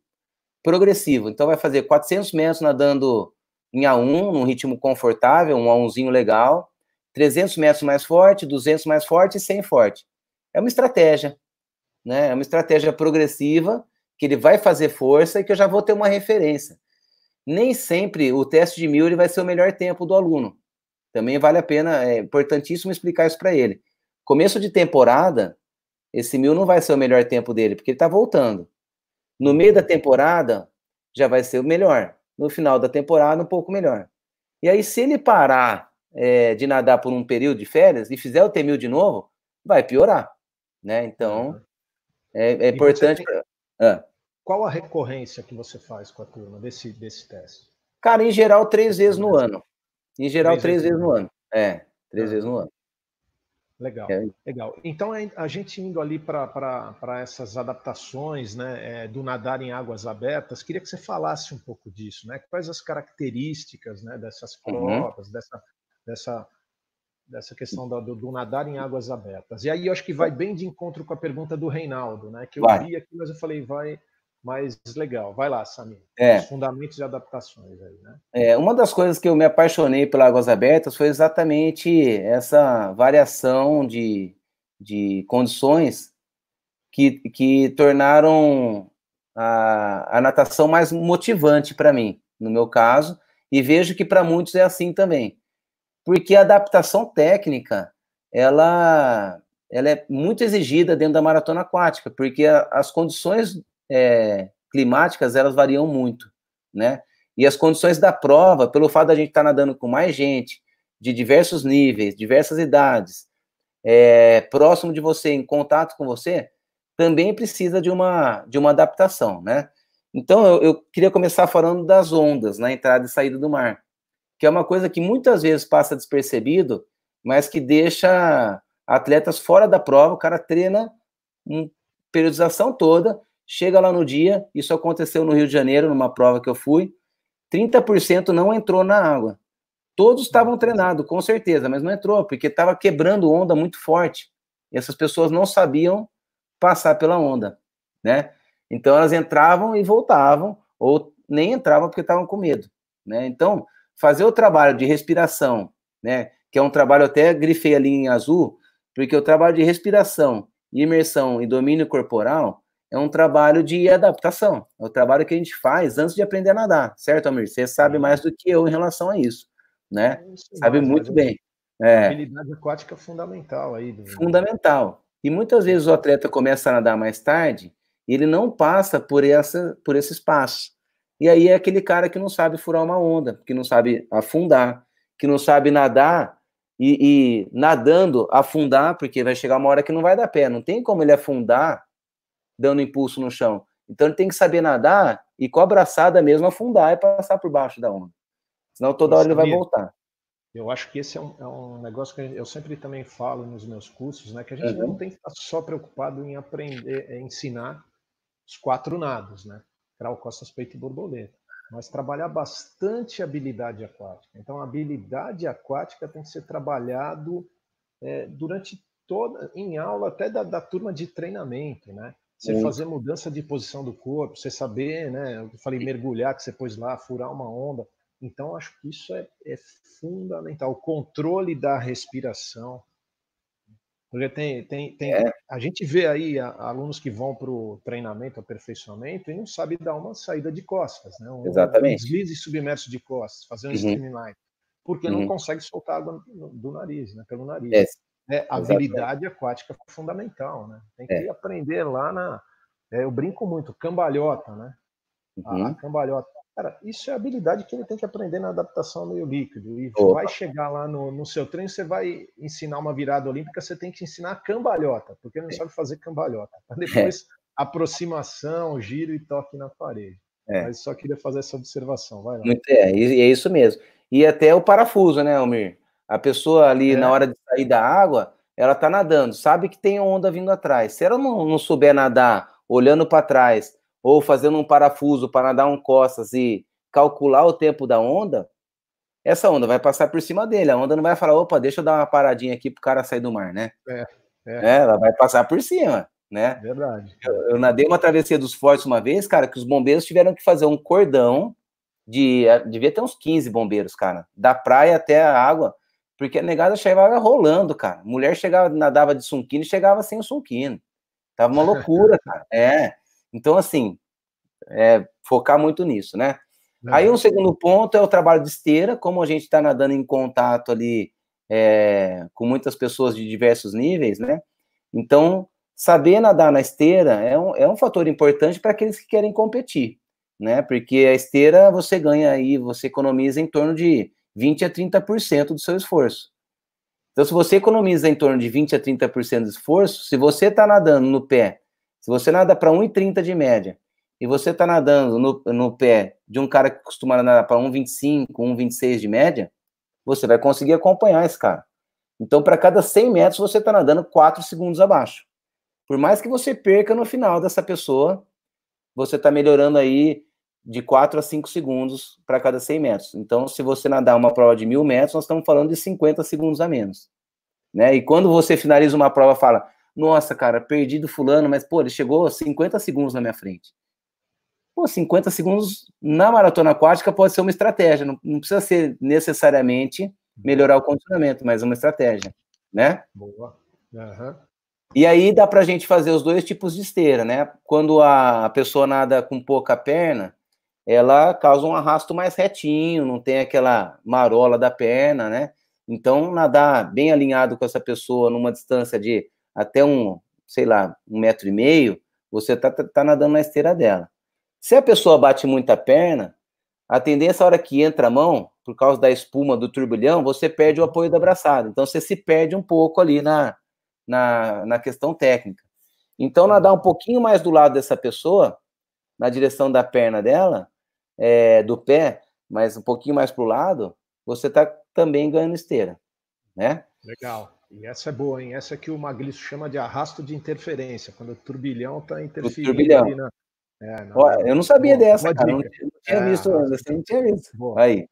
progressivo. Então vai fazer 400 metros nadando em A1, num ritmo confortável, um A1zinho legal, 300 metros mais forte, 200 mais forte e 100 forte. É uma estratégia, né? É uma estratégia progressiva que ele vai fazer força e que eu já vou ter uma referência. Nem sempre o teste de mil ele vai ser o melhor tempo do aluno. Também vale a pena, é importantíssimo explicar isso para ele. Começo de temporada, esse mil não vai ser o melhor tempo dele, porque ele está voltando. No meio da temporada, já vai ser o melhor. No final da temporada, um pouco melhor. E aí, se ele parar é, de nadar por um período de férias e fizer o T1000 de novo, vai piorar né? Então, é, é importante. Ah. Qual a recorrência que você faz com a turma desse, desse teste? Cara, em geral, três vezes no ano. Em geral, três, três vezes, vezes no ano. É, três ah. vezes no ano. Legal, é. legal. Então, é, a gente indo ali para essas adaptações né, é, do nadar em águas abertas, queria que você falasse um pouco disso, né? Quais as características né, dessas uhum. provas, uhum. dessa, dessa dessa questão do, do, nadar em águas abertas. E aí eu acho que vai é. bem de encontro com a pergunta do Reinaldo, né? Que eu vai. vi aqui, mas eu falei, vai mais legal. Vai lá, Samir. É. Os fundamentos e adaptações aí, né? É, uma das coisas que eu me apaixonei pelas águas abertas foi exatamente essa variação de, de condições que, que tornaram a, a natação mais motivante para mim, no meu caso, e vejo que para muitos é assim também porque a adaptação técnica ela, ela é muito exigida dentro da maratona aquática, porque a, as condições é, climáticas elas variam muito, né? E as condições da prova, pelo fato da gente estar tá nadando com mais gente, de diversos níveis, diversas idades, é, próximo de você, em contato com você, também precisa de uma, de uma adaptação, né? Então, eu, eu queria começar falando das ondas na né? entrada e saída do mar que é uma coisa que muitas vezes passa despercebido, mas que deixa atletas fora da prova, o cara treina uma periodização toda, chega lá no dia, isso aconteceu no Rio de Janeiro, numa prova que eu fui, 30% não entrou na água. Todos estavam treinados, com certeza, mas não entrou, porque estava quebrando onda muito forte. E essas pessoas não sabiam passar pela onda, né? Então elas entravam e voltavam, ou nem entravam porque estavam com medo, né? Então, fazer o trabalho de respiração, né? Que é um trabalho, até grifei ali em azul, porque o trabalho de respiração, imersão e domínio corporal é um trabalho de adaptação. É o trabalho que a gente faz antes de aprender a nadar, certo, Amir? Você sabe mais do que eu em relação a isso, né? É isso, sabe muito bem. É. Habilidade aquática fundamental aí. Do... Fundamental. E muitas vezes o atleta começa a nadar mais tarde e ele não passa por, essa, por esse espaço. E aí é aquele cara que não sabe furar uma onda, que não sabe afundar, que não sabe nadar e, e nadando afundar, porque vai chegar uma hora que não vai dar pé, não tem como ele afundar dando impulso no chão. Então ele tem que saber nadar e com a braçada mesmo afundar e passar por baixo da onda. Senão toda hora ele vai voltar. Eu acho que esse é um, é um, negócio que eu sempre também falo nos meus cursos, né? Que a gente uhum. não tem que estar só preocupado em aprender, em ensinar os quatro nados, né? Craucostas, peito e borboleta. Mas trabalhar bastante habilidade aquática. Então, a habilidade aquática tem que ser trabalhado é, durante toda, em aula até da, da turma de treinamento, né? Você Sim. fazer mudança de posição do corpo, você saber, né? Eu falei mergulhar, que você pôs lá, furar uma onda. Então, acho que isso é, é fundamental. O controle da respiração, porque tem, tem, tem é. a gente vê aí alunos que vão para o treinamento, aperfeiçoamento, e não sabe dar uma saída de costas, né? Um, Exatamente. Um deslize submerso de costas, fazer um uhum. streamline, porque uhum. não consegue soltar água do nariz, né? Pelo nariz. É. é habilidade Exatamente. aquática é fundamental, né? Tem é. que é. aprender lá na. É, eu brinco muito, cambalhota, né? Uhum. A, a uhum. cambalhota. Cara, isso é habilidade que ele tem que aprender na adaptação ao meio líquido. E Opa. vai chegar lá no, no, seu treino, você vai ensinar uma virada olímpica, você tem que ensinar cambalhota, porque ele não é. sabe fazer cambalhota. É. Depois, aproximação, giro e toque na parede. É. Mas só queria fazer essa observação. Vai lá. É, e é isso mesmo. E até o parafuso, né, Almir? A pessoa ali, é. na hora de sair da água, ela tá nadando, sabe que tem onda vindo atrás. Se ela não, não souber nadar olhando para trás, ou fazendo um parafuso para nadar um costas e calcular o tempo da onda, essa onda vai passar por cima dele. A onda não vai falar, opa, deixa eu dar uma paradinha aqui pro cara sair do mar, né? É, é. é ela vai passar por cima, né? Verdade. Eu, eu nadei uma travessia dos fortes uma vez, cara, que os bombeiros tiveram que fazer um cordão de. Eh, devia ter uns 15 bombeiros, cara, da praia até a água, porque a negada chegava rolando, cara. Mulher chegava, nadava de sunquino e chegava sem o sunquino. Tava uma loucura, cara. É. Então, assim, é, focar muito nisso, né? É. Aí um segundo ponto é o trabalho de esteira, como a gente está nadando em contato ali é, com muitas pessoas de diversos níveis, né? Então, saber nadar na esteira é um, é um fator importante para aqueles que querem competir, né? Porque a esteira você ganha aí, você economiza em torno de 20 a 30% do seu esforço. Então, se você economiza em torno de 20 a 30% do esforço, se você está nadando no pé se você nada para 1,30 de média e você está nadando no, no pé de um cara que costuma nadar para 1,25, 1,26 de média, você vai conseguir acompanhar esse cara. Então, para cada 100 metros, você está nadando 4 segundos abaixo. Por mais que você perca no final dessa pessoa, você está melhorando aí de 4 a 5 segundos para cada 100 metros. Então, se você nadar uma prova de mil metros, nós estamos falando de 50 segundos a menos. Né? E quando você finaliza uma prova, fala, nossa, cara, perdi do fulano, mas, pô, ele chegou 50 segundos na minha frente. Pô, 50 segundos na maratona aquática pode ser uma estratégia, não, não precisa ser necessariamente melhorar o condicionamento, mas é uma estratégia, né? Boa. Uhum. E aí dá pra gente fazer os dois tipos de esteira, né? Quando a pessoa nada com pouca perna, ela causa um arrasto mais retinho, não tem aquela marola da perna, né? Então, nadar bem alinhado com essa pessoa numa distância de até um, sei lá, um metro e meio, você tá, tá, tá nadando na esteira dela. Se a pessoa bate muita perna, a tendência, a hora que entra a mão, por causa da espuma do turbilhão, você perde o apoio da braçada. Então, você se perde um pouco ali na, na, na questão técnica. Então, nadar um pouquinho mais do lado dessa pessoa, na direção da perna dela, é, do pé, mas um pouquinho mais para o lado, você está também ganhando esteira, né? Legal. E essa é boa, hein? Essa é que o Maglisso chama de arrasto de interferência, quando o turbilhão está interferindo. O turbilhão. Na... É, eu não sabia boa, dessa, cara. Não, não tinha é, visto antes, não tinha visto. Boa. Aí.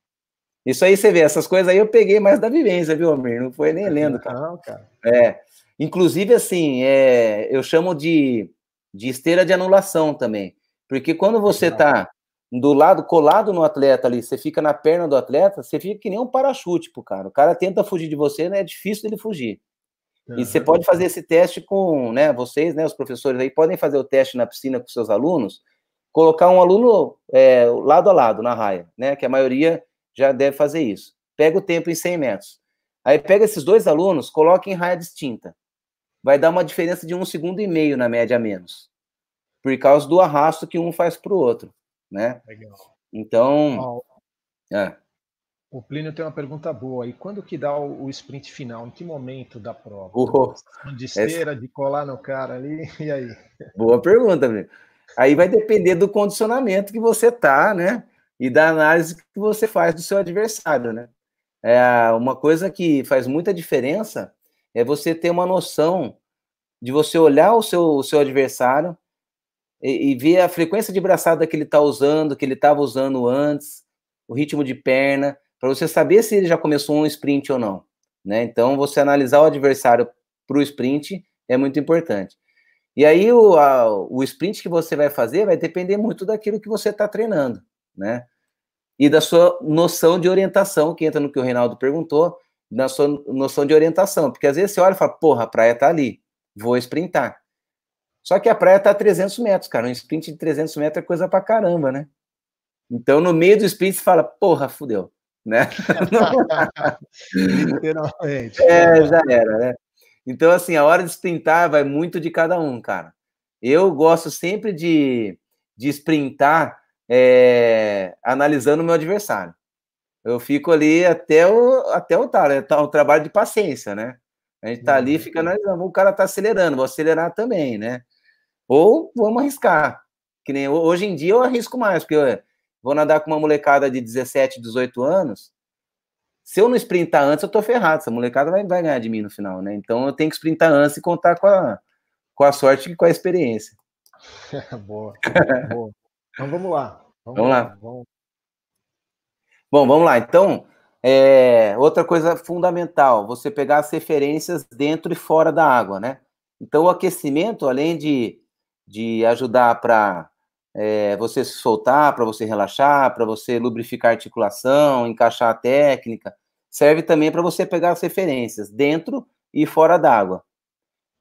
Isso aí você vê, essas coisas aí eu peguei mais da vivência, viu, Amir? Não foi nem lendo, cara. Não, cara. É. Inclusive, assim, é, eu chamo de, de esteira de anulação também. Porque quando você está do lado, colado no atleta ali, você fica na perna do atleta, você fica que nem um parachute pro cara. O cara tenta fugir de você, né? É difícil ele fugir. Uhum. E você pode fazer esse teste com, né? Vocês, né? Os professores aí podem fazer o teste na piscina com seus alunos, colocar um aluno é, lado a lado na raia, né? Que a maioria já deve fazer isso. Pega o tempo em 100 metros. Aí pega esses dois alunos, coloca em raia distinta. Vai dar uma diferença de um segundo e meio na média a menos, por causa do arrasto que um faz pro outro né? Legal. Então. Oh, é. O Plínio tem uma pergunta boa. E quando que dá o, sprint final? Em que momento da prova? Oh, de esteira, essa... de colar no cara ali, e aí? Boa pergunta, Plínio. Aí vai depender do condicionamento que você tá, né? E da análise que você faz do seu adversário, né? É, uma coisa que faz muita diferença é você ter uma noção de você olhar o seu, o seu adversário, e, e ver a frequência de braçada que ele está usando, que ele estava usando antes, o ritmo de perna, para você saber se ele já começou um sprint ou não. Né? Então, você analisar o adversário para o sprint é muito importante. E aí, o, a, o sprint que você vai fazer vai depender muito daquilo que você está treinando, né? E da sua noção de orientação, que entra no que o Reinaldo perguntou, da sua noção de orientação. Porque às vezes você olha e fala, porra, a praia tá ali, vou sprintar. Só que a praia tá a 300 metros, cara. Um sprint de 300 metros é coisa pra caramba, né? Então, no meio do sprint, você fala, porra, fudeu, né? Literalmente. é, já era, né? Então, assim, a hora de sprintar vai muito de cada um, cara. Eu gosto sempre de, de sprintar é, analisando o meu adversário. Eu fico ali até o, até o, tá, tá, o trabalho de paciência, né? A gente tá ali e uhum. fica analisando. O cara tá acelerando, vou acelerar também, né? Ou vamos arriscar. Que nem hoje em dia eu arrisco mais, porque eu vou nadar com uma molecada de 17, 18 anos. Se eu não sprintar antes, eu tô ferrado. Essa molecada vai, vai ganhar de mim no final, né? Então eu tenho que sprintar antes e contar com a, com a sorte e com a experiência. boa, boa. Então vamos lá. Vamos, vamos lá. lá. Vamos... Bom, vamos lá. Então, é, outra coisa fundamental, você pegar as referências dentro e fora da água, né? Então, o aquecimento, além de de ajudar para é, eh, você se soltar, para você relaxar, para você lubrificar a articulação, encaixar a técnica. Serve também para você pegar as referências dentro e fora d'água.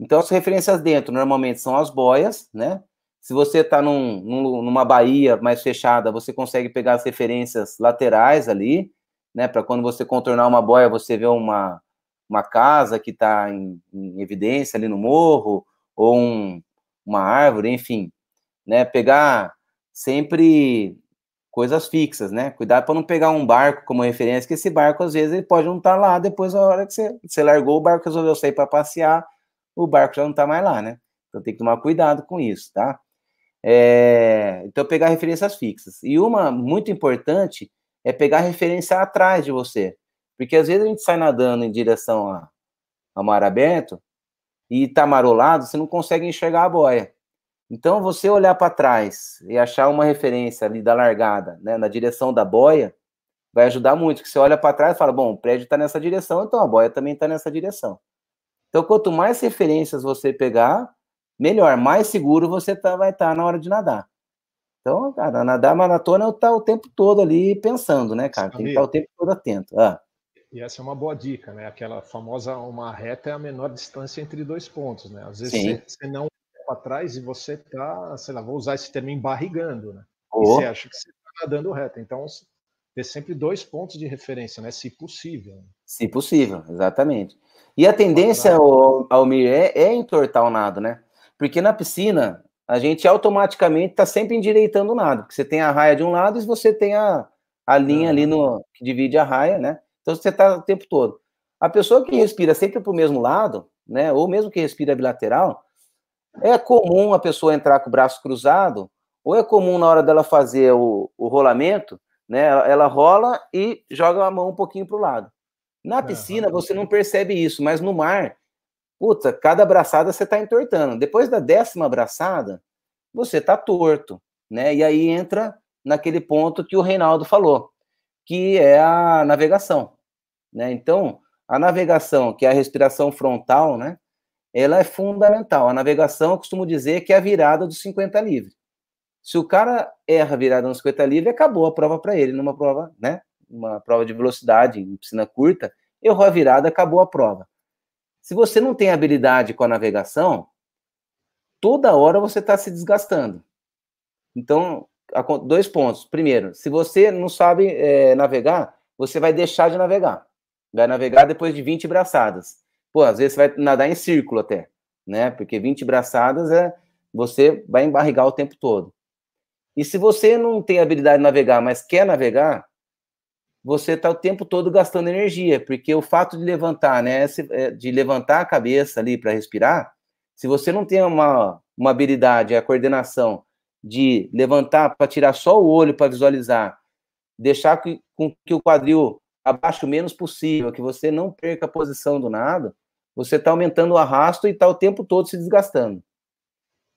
Então, as referências dentro normalmente são as boias, né? Se você está num, num, numa baía mais fechada, você consegue pegar as referências laterais ali, né? Para quando você contornar uma boia, você vê uma, uma casa que está em, em evidência ali no morro, ou um, uma árvore, enfim, né? Pegar sempre coisas fixas, né? Cuidado para não pegar um barco como referência, que esse barco às vezes ele pode não estar tá lá depois da hora que você, você largou o barco, resolveu sair para passear, o barco já não está mais lá, né? Então tem que tomar cuidado com isso, tá? É, então pegar referências fixas. E uma muito importante é pegar referência atrás de você, porque às vezes a gente sai nadando em direção a, a mar aberto e está marolado, você não consegue enxergar a boia. Então, você olhar para trás e achar uma referência ali da largada, né, na direção da boia, vai ajudar muito. Que você olha para trás e fala: bom, o prédio está nessa direção, então a boia também está nessa direção. Então, quanto mais referências você pegar, melhor, mais seguro você tá, vai estar tá na hora de nadar. Então, cara, nadar maratona eu tá o tempo todo ali pensando, né, cara? Tem que estar tá o tempo todo atento. Ah. E essa é uma boa dica, né? Aquela famosa uma reta é a menor distância entre dois pontos, né? Às vezes você, você, não é para trás e você está sei lá, vou usar esse termo embarrigando, né? Oh. E você acha que você está nadando reta. Então, ter sempre dois pontos de referência, né? Se possível. Né? Se possível, exatamente. E a tendência, ao, Almir, é, é entortar o nado, né? Porque na piscina, a gente automaticamente está sempre endireitando o nado, porque você tem a raia de um lado e você tem a, a linha ali no que divide a raia, né? Então você está o tempo todo. A pessoa que respira sempre para o mesmo lado, né, ou mesmo que respira bilateral, é comum a pessoa entrar com o braço cruzado, ou é comum na hora dela fazer o, o rolamento, né, ela, rola e joga a mão um pouquinho para o lado. Na é, piscina você não percebe isso, mas no mar, puta, cada abraçada você está entortando. Depois da décima abraçada, você está torto, né? E aí entra naquele ponto que o Reinaldo falou, que é a navegação. Né? Então, a navegação, que é a respiração frontal, né? ela é fundamental. A navegação, eu costumo dizer que é a virada dos 50 livre. Se o cara erra a virada nos 50 livre, acabou a prova para ele numa prova, né? Uma prova de velocidade em piscina curta, errou a virada, acabou a prova. Se você não tem habilidade com a navegação, toda hora você está se desgastando. Então, dois pontos. Primeiro, se você não sabe é, navegar, você vai deixar de navegar vai navegar depois de 20 braçadas. Pô, às vezes você vai nadar em círculo até, né? Porque 20 braçadas é você vai embarrigar o tempo todo. E se você não tem habilidade de navegar, mas quer navegar, você está o tempo todo gastando energia, porque o fato de levantar, né, é, de levantar a cabeça ali para respirar, se você não tem uma, uma habilidade, a coordenação de levantar para tirar só o olho para visualizar, deixar que, com que o quadril abaixo o menos possível, que você não perca a posição do nado, você está aumentando o arrasto e está o tempo todo se desgastando.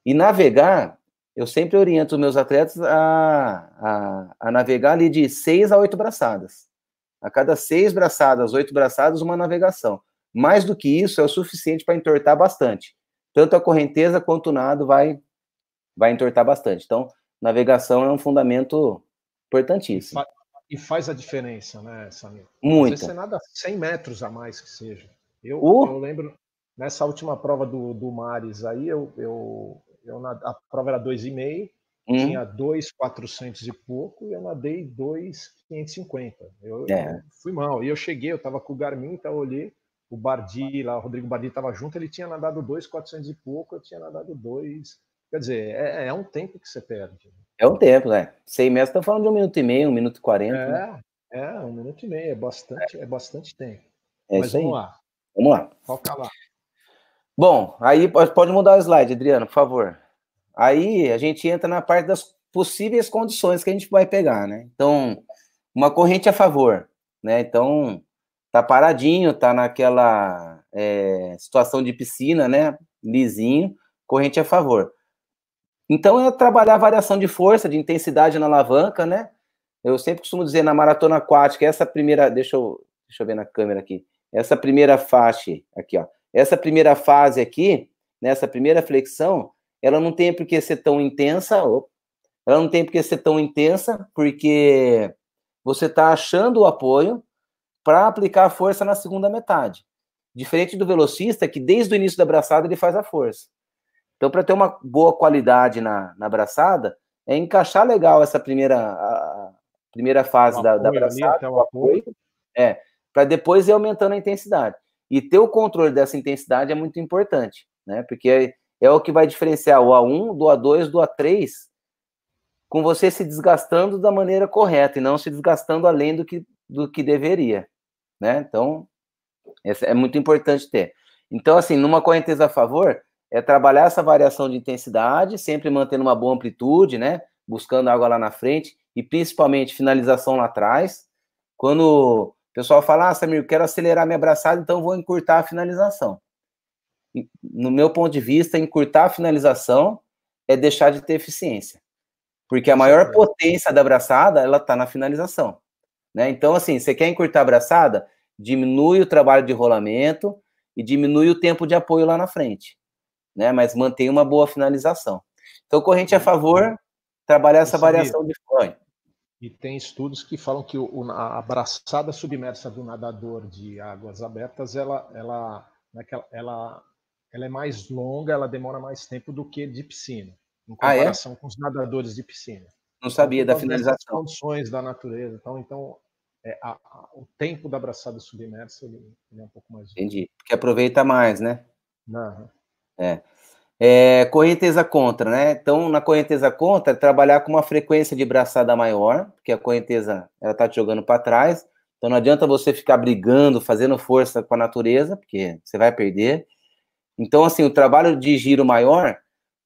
E navegar, eu sempre oriento os meus atletas a, a, a navegar ali de seis a oito braçadas. A cada seis braçadas, oito braçadas, uma navegação. Mais do que isso, é o suficiente para entortar bastante. Tanto a correnteza quanto o nado vai, vai entortar bastante. Então, navegação é um fundamento importantíssimo. E faz a diferença, né, Samir? Muito. você nada 100 metros a mais que seja. Eu, uh! eu lembro, nessa última prova do, do Mares aí, eu, eu, eu a prova era 2,5, hum. tinha 2,400 e pouco, e eu nadei 2,550. Eu, é. eu fui mal. E eu cheguei, eu tava com o Garmin, então eu olhei, o Bardi lá, o Rodrigo Bardi estava junto, ele tinha nadado 2,400 e pouco, eu tinha nadado 2. Quer dizer, é, é um tempo que você perde. Né? É um tempo, né? Seis meses, estão falando de um minuto e meio, um minuto e quarenta. Né? É, né? é, um minuto e meio, é bastante, é, é bastante tempo. É Mas vamos lá. Vamos lá. Foca lá. Bom, aí pode mudar o slide, Adriano, por favor. Aí a gente entra na parte das possíveis condições que a gente vai pegar, né? Então, uma corrente a favor, né? Então, tá paradinho, tá naquela é, situação de piscina, né? Lisinho, corrente a favor. Então é trabalhar a variação de força, de intensidade na alavanca, né? Eu sempre costumo dizer na maratona aquática, essa primeira, deixa eu, deixa eu ver na câmera aqui. Essa primeira faixa aqui, ó. Essa primeira fase aqui, nessa primeira flexão, ela não tem por que ser tão intensa, opa, ela não tem por que ser tão intensa, porque você está achando o apoio para aplicar a força na segunda metade. Diferente do velocista, que desde o início da braçada ele faz a força. Então, para ter uma boa qualidade na, na abraçada, é encaixar legal essa primeira, a, primeira fase um da, da abraçada. Ali, o apoio, é, para depois ir aumentando a intensidade. E ter o controle dessa intensidade é muito importante, né? Porque é, é o que vai diferenciar o A1 do A2 do A3, com você se desgastando da maneira correta e não se desgastando além do que, do que deveria, né? Então, é muito importante ter. Então, assim, numa correnteza a favor, é trabalhar essa variação de intensidade, sempre mantendo uma boa amplitude, né? Buscando água lá na frente e principalmente finalização lá atrás. Quando o pessoal fala, ah, Samir, eu quero acelerar minha abraçada, então vou encurtar a finalização. E, no meu ponto de vista, encurtar a finalização é deixar de ter eficiência. Porque a maior potência da abraçada, ela está na finalização. Né? Então, assim, você quer encurtar a abraçada? Diminui o trabalho de rolamento e diminui o tempo de apoio lá na frente né? Mas mantém uma boa finalização. Então, corrente a hum, favor, hum. trabalhar essa variação de fone. E tem estudos que falam que o, a abraçada submersa do nadador de águas abertas, ela, é ela, ela, ela é mais longa, ela demora mais tempo do que de piscina, em comparação ah, é? com os nadadores de piscina. Não então, sabia então, da finalização. condições da natureza. Então, então é, a, a, o tempo da abraçada submersa ele, ele é um pouco mais. Longo. Entendi. Porque aproveita mais, né? Não. É. É, correnteza contra, né? Então, na correnteza contra, trabalhar com uma frequência de braçada maior, porque a correnteza ela tá te jogando para trás. Então, não adianta você ficar brigando, fazendo força com a natureza, porque você vai perder. Então, assim, o trabalho de giro maior,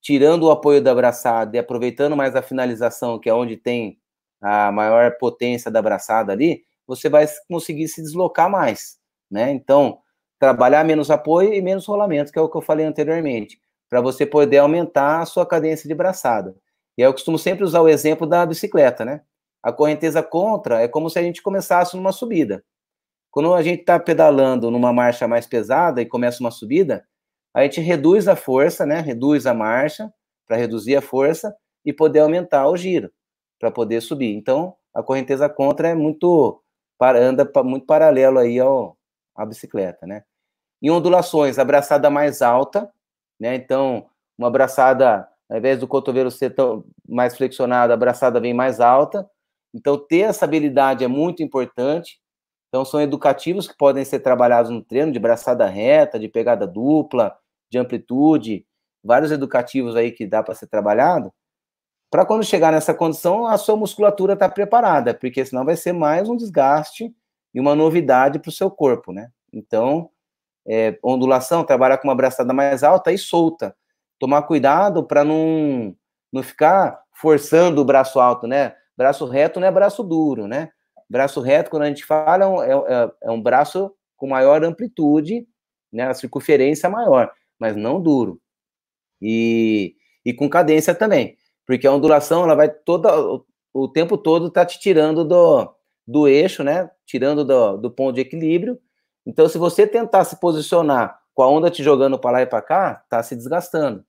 tirando o apoio da braçada e aproveitando mais a finalização, que é onde tem a maior potência da braçada ali, você vai conseguir se deslocar mais, né? Então, trabalhar menos apoio e menos rolamento, que é o que eu falei anteriormente, para você poder aumentar a sua cadência de braçada. E eu costumo sempre usar o exemplo da bicicleta, né? A correnteza contra é como se a gente começasse numa subida. Quando a gente está pedalando numa marcha mais pesada e começa uma subida, a gente reduz a força, né? Reduz a marcha para reduzir a força e poder aumentar o giro para poder subir. Então, a correnteza contra é muito anda muito paralelo aí ao, a bicicleta, né? Em ondulações, a braçada mais alta, né? Então, uma braçada, ao invés do cotovelo ser tão mais flexionado, a braçada vem mais alta. Então, ter essa habilidade é muito importante. Então, são educativos que podem ser trabalhados no treino, de braçada reta, de pegada dupla, de amplitude, vários educativos aí que dá para ser trabalhado para quando chegar nessa condição, a sua musculatura está preparada, porque senão vai ser mais um desgaste e uma novidade para o seu corpo, né? Então, é, ondulação, trabalhar com uma braçada mais alta e solta. Tomar cuidado para não, não ficar forçando o braço alto, né? Braço reto não é braço duro, né? Braço reto, quando a gente fala, é é, é, é um braço com maior amplitude, né? A circunferência maior, mas não duro. E, e com cadência também, porque a ondulação, ela vai toda, o, o tempo todo tá te tirando do, do eixo, né? Tirando do, do ponto de equilíbrio. Então, se você tentar se posicionar com a onda te jogando para lá e para cá, está se desgastando.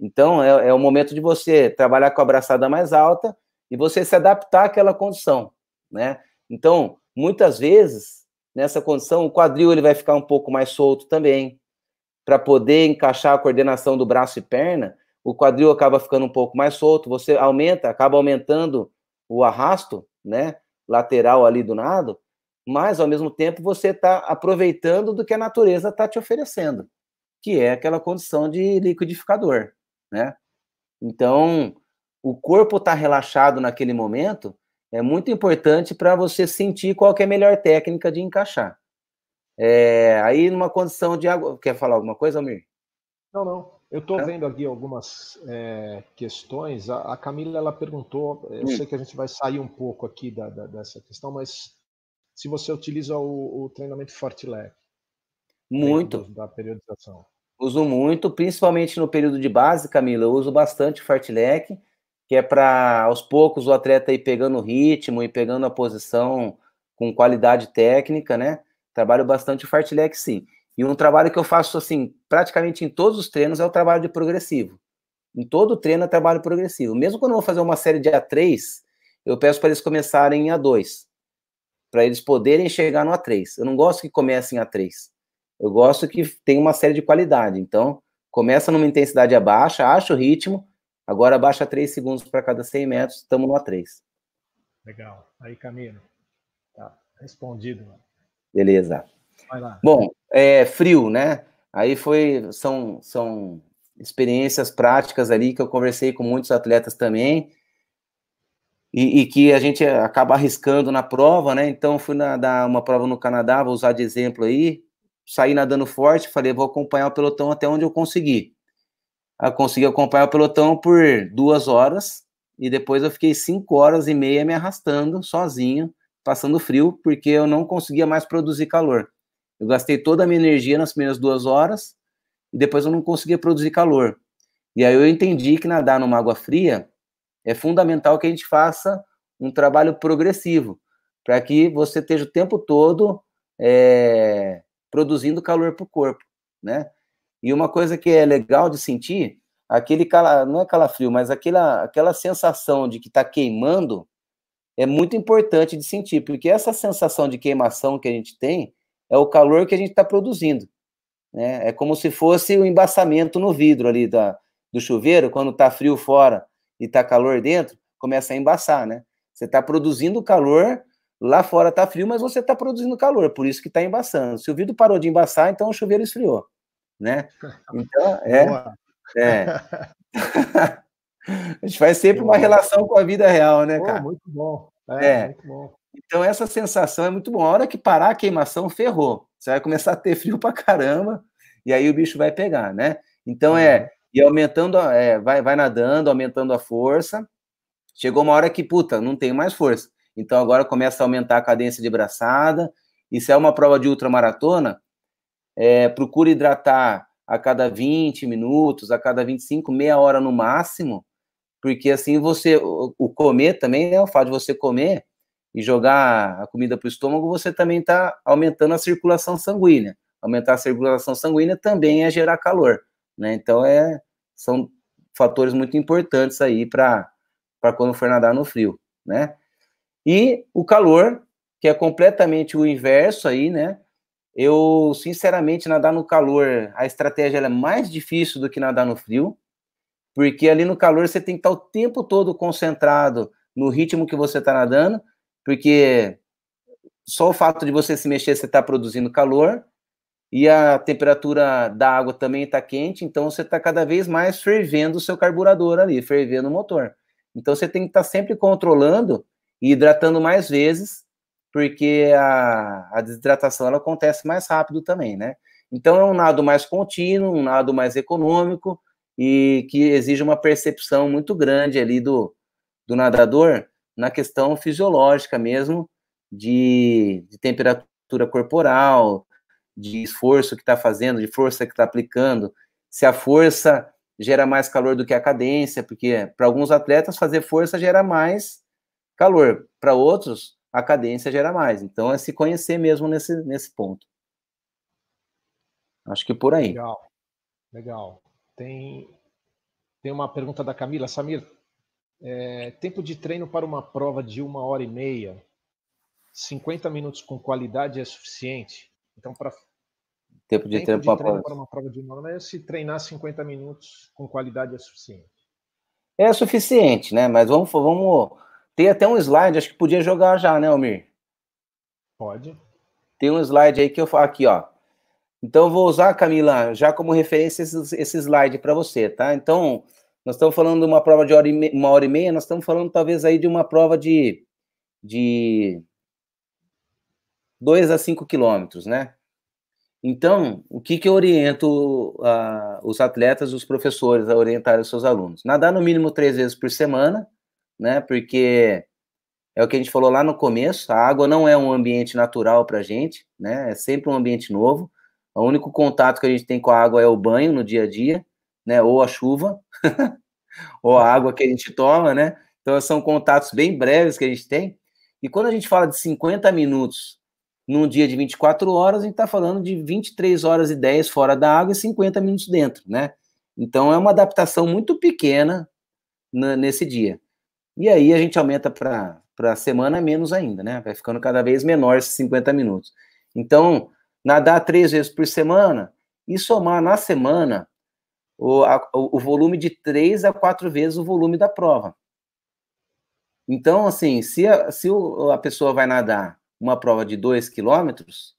Então, é, é, o momento de você trabalhar com a abraçada mais alta e você se adaptar àquela condição, né? Então, muitas vezes, nessa condição, o quadril ele vai ficar um pouco mais solto também. Para poder encaixar a coordenação do braço e perna, o quadril acaba ficando um pouco mais solto, você aumenta, acaba aumentando o arrasto, né? lateral ali do nado, mas ao mesmo tempo você está aproveitando do que a natureza está te oferecendo, que é aquela condição de liquidificador, né? Então, o corpo está relaxado naquele momento é muito importante para você sentir qual é a melhor técnica de encaixar. É, aí, numa condição de água. Quer falar alguma coisa, Amir? Não, não. Eu estou é. vendo aqui algumas é, questões. A, a, Camila ela perguntou, é, eu hum. sei que a gente vai sair um pouco aqui da, da, dessa questão, mas se você utiliza o, o treinamento Fortilec. Muito. da periodização. Uso muito, principalmente no período de base, Camila, eu uso bastante Fortilec, que é para aos poucos o atleta ir pegando o ritmo e pegando a posição com qualidade técnica, né? Trabalho bastante o fartlek, sim. E um trabalho que eu faço assim, praticamente em todos os treinos é o trabalho de progressivo. Em todo treino é trabalho progressivo. Mesmo quando eu vou fazer uma série de A3, eu peço para eles começarem em A2, para eles poderem chegar no A3. Eu não gosto que comecem em A3. Eu gosto que tenha uma série de qualidade. Então, começa numa intensidade abaixo, acha o ritmo, agora abaixa 3 segundos para cada 100 metros, estamos no A3. Legal. Aí, Camilo. Tá respondido. Mano. Beleza. Vai lá. Bom, é, frio, né? Aí foi, são, são experiências práticas ali que eu conversei com muitos atletas também, e, e, que a gente acaba arriscando na prova, né? Então fui dar uma prova no Canadá, vou usar de exemplo aí, saí nadando forte, falei, vou acompanhar o pelotão até onde eu conseguir. Eu ah, consegui acompanhar o pelotão por duas horas, e depois eu fiquei cinco horas e meia me arrastando sozinho, passando frio, porque eu não conseguia mais produzir calor. Eu gastei toda a minha energia nas primeiras duas horas e depois eu não conseguia produzir calor. E aí eu entendi que nadar numa água fria é fundamental que a gente faça um trabalho progressivo para que você esteja o tempo todo é, produzindo calor para o corpo, né? E uma coisa que é legal de sentir, aquele cala, não é calafrio, mas aquela, aquela sensação de que está queimando é muito importante de sentir, porque essa sensação de queimação que a gente tem é o calor que a gente está produzindo. Né? É como se fosse o um embaçamento no vidro ali da, do chuveiro, quando está frio fora e está calor dentro, começa a embaçar, né? Você está produzindo calor, lá fora está frio, mas você está produzindo calor, por isso que está embaçando. Se o vidro parou de embaçar, então o chuveiro esfriou, né? Então, é... é. a gente faz sempre uma relação com a vida real, né, cara? Pô, muito bom. É, é. Muito bom. Então, essa sensação é muito boa. A hora que parar a queimação, ferrou. Você vai começar a ter frio pra caramba, e aí o bicho vai pegar, né? Então, é. Uhum. E aumentando, é, vai, vai nadando, aumentando a força. Chegou uma hora que, puta, não tenho mais força. Então, agora começa a aumentar a cadência de braçada. E se é uma prova de ultramaratona, é, procura hidratar a cada 20 minutos, a cada 25, meia hora no máximo, porque assim você, o comer também, né, o fato de você comer, e jogar a comida para o estômago, você também está aumentando a circulação sanguínea. Aumentar a circulação sanguínea também é gerar calor, né? Então é são fatores muito importantes aí para para quando for nadar no frio, né? E o calor, que é completamente o inverso aí, né? Eu, sinceramente, nadar no calor, a estratégia é mais difícil do que nadar no frio, porque ali no calor você tem que estar tá o tempo todo concentrado no ritmo que você está nadando, porque só o fato de você se mexer, você está produzindo calor, e a temperatura da água também está quente, então você está cada vez mais fervendo o seu carburador ali, fervendo o motor. Então você tem que estar tá sempre controlando e hidratando mais vezes, porque a, a desidratação ela acontece mais rápido também, né? Então é um nado mais contínuo, um nado mais econômico e que exige uma percepção muito grande ali do, do nadador na questão fisiológica mesmo, de, de temperatura corporal, de esforço que está fazendo, de força que está aplicando, se a força gera mais calor do que a cadência, porque para alguns atletas fazer força gera mais calor, para outros a cadência gera mais. Então é se conhecer mesmo nesse, nesse ponto. Acho que por aí. Legal. Legal. Tem, tem uma pergunta da Camila. Samir, é, tempo de treino para uma prova de uma hora e meia, 50 minutos com qualidade é suficiente. Então, para tempo de, tempo treino, de para, treino para uma prova de uma hora e meia, se treinar 50 minutos com qualidade é suficiente. É suficiente, né? Mas vamos, vamos tem até um slide, acho que podia jogar já, né, Almir? Pode. Tem um slide aí que eu falo aqui, ó. Então, eu vou usar, Camila, já como referência esse, esse slide para você, tá? Então, nós estamos falando de uma prova de hora e uma hora e meia, nós estamos falando talvez aí de uma prova de, de a 5 quilômetros, né? Então, o que, que eu oriento ah, os atletas, os professores a orientar os seus alunos? Nadar no mínimo três vezes por semana, né? Porque é o que a gente falou lá no começo, a água não é um ambiente natural para a gente, né? É sempre um ambiente novo. O único contato que a gente tem com a água é o banho no dia a dia né? Ou a chuva, ou a uhum. água que a gente toma, né? Então são contatos bem breves que a gente tem. E quando a gente fala de 50 minutos num dia de 24 horas, a gente está falando de 23 horas e 10 fora da água e 50 minutos dentro, né? Então é uma adaptação muito pequena na, nesse dia. E aí a gente aumenta para a semana menos ainda, né? Vai ficando cada vez menor esses 50 minutos. Então, nadar três vezes por semana e somar na semana o, a, o volume de três a quatro vezes o volume da prova. Então, assim, se a, se a pessoa vai nadar uma prova de dois quilômetros,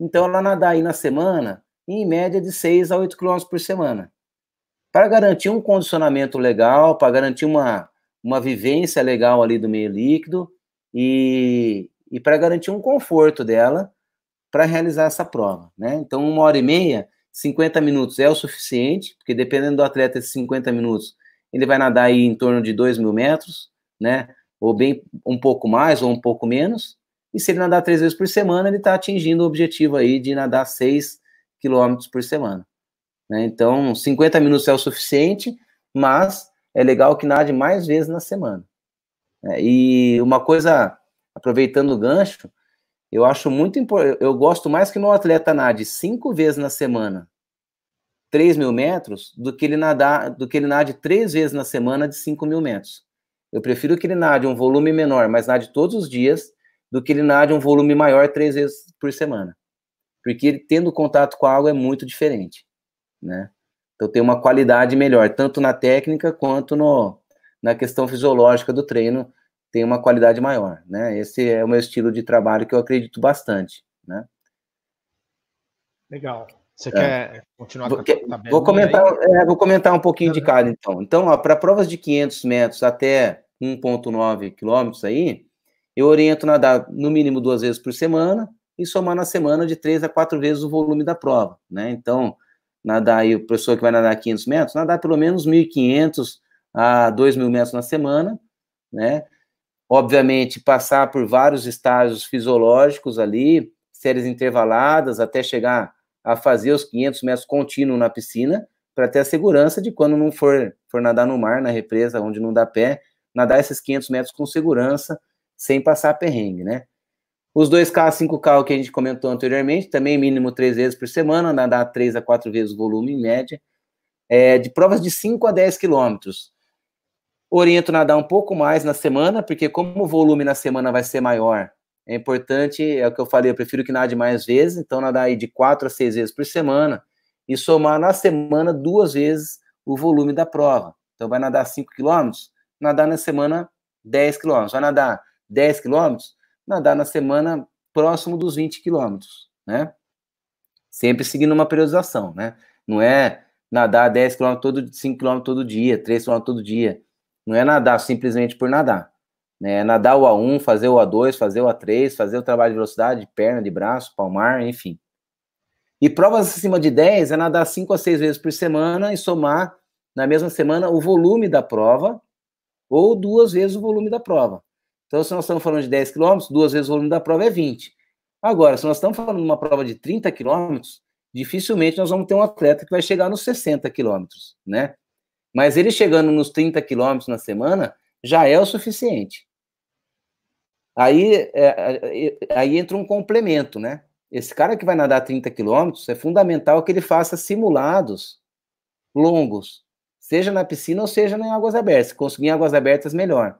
então ela nadar aí na semana, em média de seis a oito quilômetros por semana. Para garantir um condicionamento legal, para garantir uma, uma vivência legal ali do meio líquido e, e para garantir um conforto dela para realizar essa prova. Né? Então, uma hora e meia 50 minutos é o suficiente, porque dependendo do atleta, esses 50 minutos, ele vai nadar aí em torno de 2 mil metros, né? Ou bem um pouco mais ou um pouco menos. E se ele nadar três vezes por semana, ele está atingindo o objetivo aí de nadar 6 quilômetros por semana. Né? Então, 50 minutos é o suficiente, mas é legal que nade mais vezes na semana. Né? e uma coisa, aproveitando o gancho, eu acho muito importante. Eu gosto mais que no atleta nade cinco vezes na semana 3 mil metros do que ele nadar, do que ele nade três vezes na semana de 5 mil metros. Eu prefiro que ele nade um volume menor, mas nade todos os dias, do que ele nade um volume maior três vezes por semana. Porque ele, tendo contato com a água é muito diferente, né? Então tem uma qualidade melhor, tanto na técnica quanto no, na questão fisiológica do treino, tem uma qualidade maior, né? Esse é o meu estilo de trabalho que eu acredito bastante, né? Legal. Você é. quer continuar vou, com a vou comentar, é, vou comentar um pouquinho de uhum. cada, então. Então, para provas de 500 metros até 1,9 quilômetros aí, eu oriento nadar no mínimo duas vezes por semana e somar na semana de três a quatro vezes o volume da prova, né? Então, nadar aí, o professor que vai nadar 500 metros, nadar pelo menos 1.500 a 2.000 metros na semana, né? obviamente, passar por vários estágios fisiológicos ali, séries intervaladas, até chegar a fazer os 500 metros contínuo na piscina, para ter a segurança de quando não for, for nadar no mar, na represa, onde não dá pé, nadar esses 500 metros com segurança, sem passar perrengue, né? Os 2K, 5K que a gente comentou anteriormente, também mínimo três vezes por semana, nadar três a quatro vezes o volume em média. É, de provas de 5 a 10 quilômetros. Oriento nadar um pouco mais na semana, porque como o volume na semana vai ser maior, é importante, é o que eu falei, eu prefiro que nade mais vezes, então nadar aí de quatro a seis vezes por semana e somar na semana duas vezes o volume da prova. Então vai nadar 5 km, nadar na semana 10 km, vai nadar 10 km, nadar na semana próximo dos 20 km, né? Sempre seguindo uma periodização, né? Não é nadar 10 km todo 5 km todo dia, 3 km todo dia. Não é nadar simplesmente por nadar. Né? É nadar o A1, fazer o A2, fazer o A3, fazer o trabalho de velocidade, de perna, de braço, palmar, enfim. E provas acima de 10 é nadar 5 a 6 vezes por semana e somar na mesma semana o volume da prova ou duas vezes o volume da prova. Então, se nós estamos falando de 10 km, duas vezes o volume da prova é 20. Agora, se nós estamos falando de uma prova de 30 km, dificilmente nós vamos ter um atleta que vai chegar nos 60 km, né? Mas ele chegando nos 30 quilômetros na semana já é o suficiente. Aí, é, é, aí entra um complemento, né? Esse cara que vai nadar 30 quilômetros, é fundamental que ele faça simulados longos, seja na piscina ou seja em águas abertas. Se conseguir águas abertas, melhor.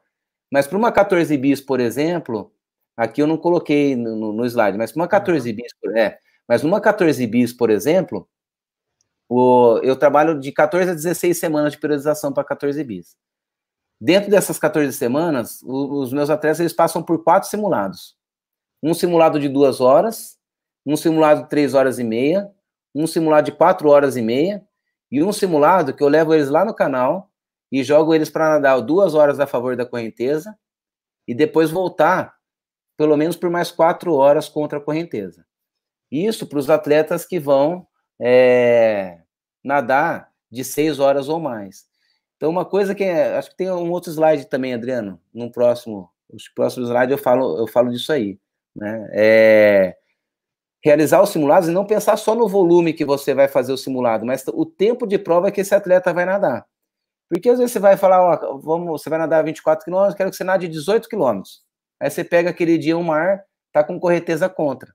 Mas para uma 14 bis, por exemplo, aqui eu não coloquei no, no slide, mas para uma 14 bis, é, mas numa 14 bis, por exemplo, o, eu trabalho de 14 a 16 semanas de periodização para 14 bis. Dentro dessas 14 semanas, o, os meus atletas eles passam por quatro simulados. Um simulado de duas horas, um simulado de três horas e meia, um simulado de quatro horas e meia e um simulado que eu levo eles lá no canal e jogo eles para nadar duas horas a favor da correnteza e depois voltar pelo menos por mais quatro horas contra a correnteza. Isso para os atletas que vão é, nadar de seis horas ou mais. Então, uma coisa que é, acho que tem um outro slide também, Adriano, no próximo, os próximos slides eu falo, eu falo disso aí, né? É, realizar os simulados e não pensar só no volume que você vai fazer o simulado, mas o tempo de prova que esse atleta vai nadar. Porque às vezes você vai falar, ó, vamos, você vai nadar 24 quilômetros, quero que você nade 18 quilômetros. Aí você pega aquele dia um mar, tá com correnteza contra.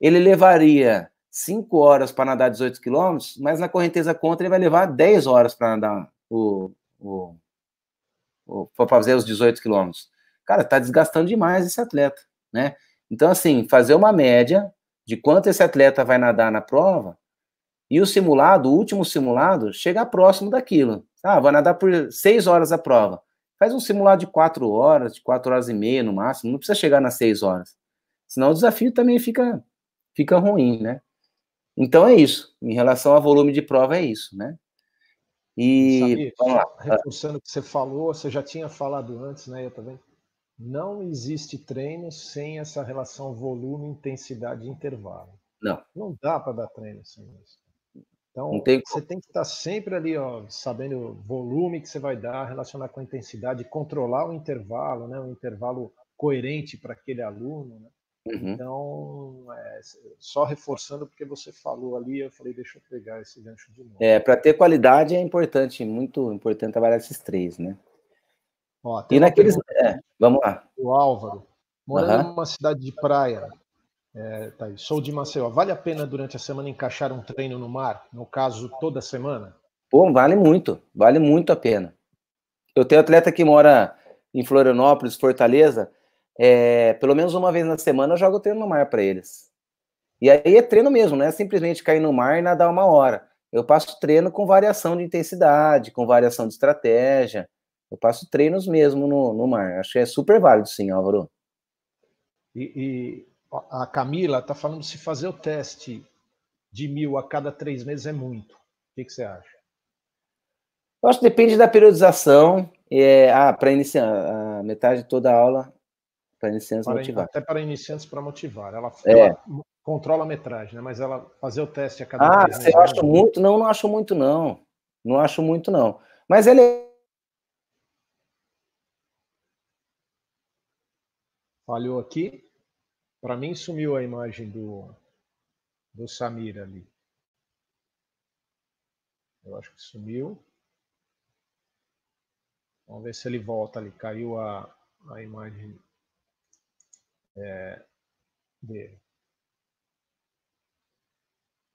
Ele levaria 5 horas para nadar 18 quilômetros, mas na correnteza contra ele vai levar 10 horas para nadar o, o, o para fazer os 18 quilômetros. Cara, tá desgastando demais esse atleta, né? Então, assim, fazer uma média de quanto esse atleta vai nadar na prova e o simulado, o último simulado, chegar próximo daquilo. Ah, vai nadar por 6 horas a prova. Faz um simulado de 4 horas, de 4 horas e meia no máximo, não precisa chegar nas 6 horas. Senão o desafio também fica, fica ruim, né? Então é isso. Em relação ao volume de prova, é isso, né? E Samir, vamos lá. reforçando o que você falou, você já tinha falado antes, né? Eu também. Não existe treino sem essa relação volume, intensidade e intervalo. Não. Não dá para dar treino sem isso. Então, tem... você tem que estar tá sempre ali, ó, sabendo o volume que você vai dar, relacionar com a intensidade, controlar o intervalo, né? Um intervalo coerente para aquele aluno, né? Uhum. Então, é, só reforçando porque você falou ali, eu falei, deixa eu pegar esse gancho de novo. É, para ter qualidade é importante, muito importante trabalhar esses três, né? Ó, e naqueles. É, vamos lá. O Álvaro, morando uhum. numa cidade de praia, é, tá aí, sou de Maceió, vale a pena durante a semana encaixar um treino no mar? No caso, toda semana? Pô, vale muito, vale muito a pena. Eu tenho atleta que mora em Florianópolis, Fortaleza, é, pelo menos uma vez na semana eu jogo treino no mar para eles. E aí é treino mesmo, não é simplesmente cair no mar e nadar uma hora. Eu passo treino com variação de intensidade, com variação de estratégia. Eu passo treinos mesmo no, no mar. Acho que é super válido, sim, Álvaro. E, e a Camila está falando se fazer o teste de mil a cada três meses é muito. O que, que você acha? Eu acho que depende da periodização. É, ah, para iniciar a metade de toda a aula para iniciantes para, motivar. Até para iniciantes para motivar. Ela, é. ela, controla a metragem, né? Mas ela fazer o teste a cada Ah, vez, você né? acha muito? Não, não acho muito, não. Não acho muito, não. Mas ele falhou aqui. Para mim sumiu a imagem do, do Samir ali. Eu acho que sumiu. Vamos ver se ele volta ali. Caiu a, a imagem é, dele.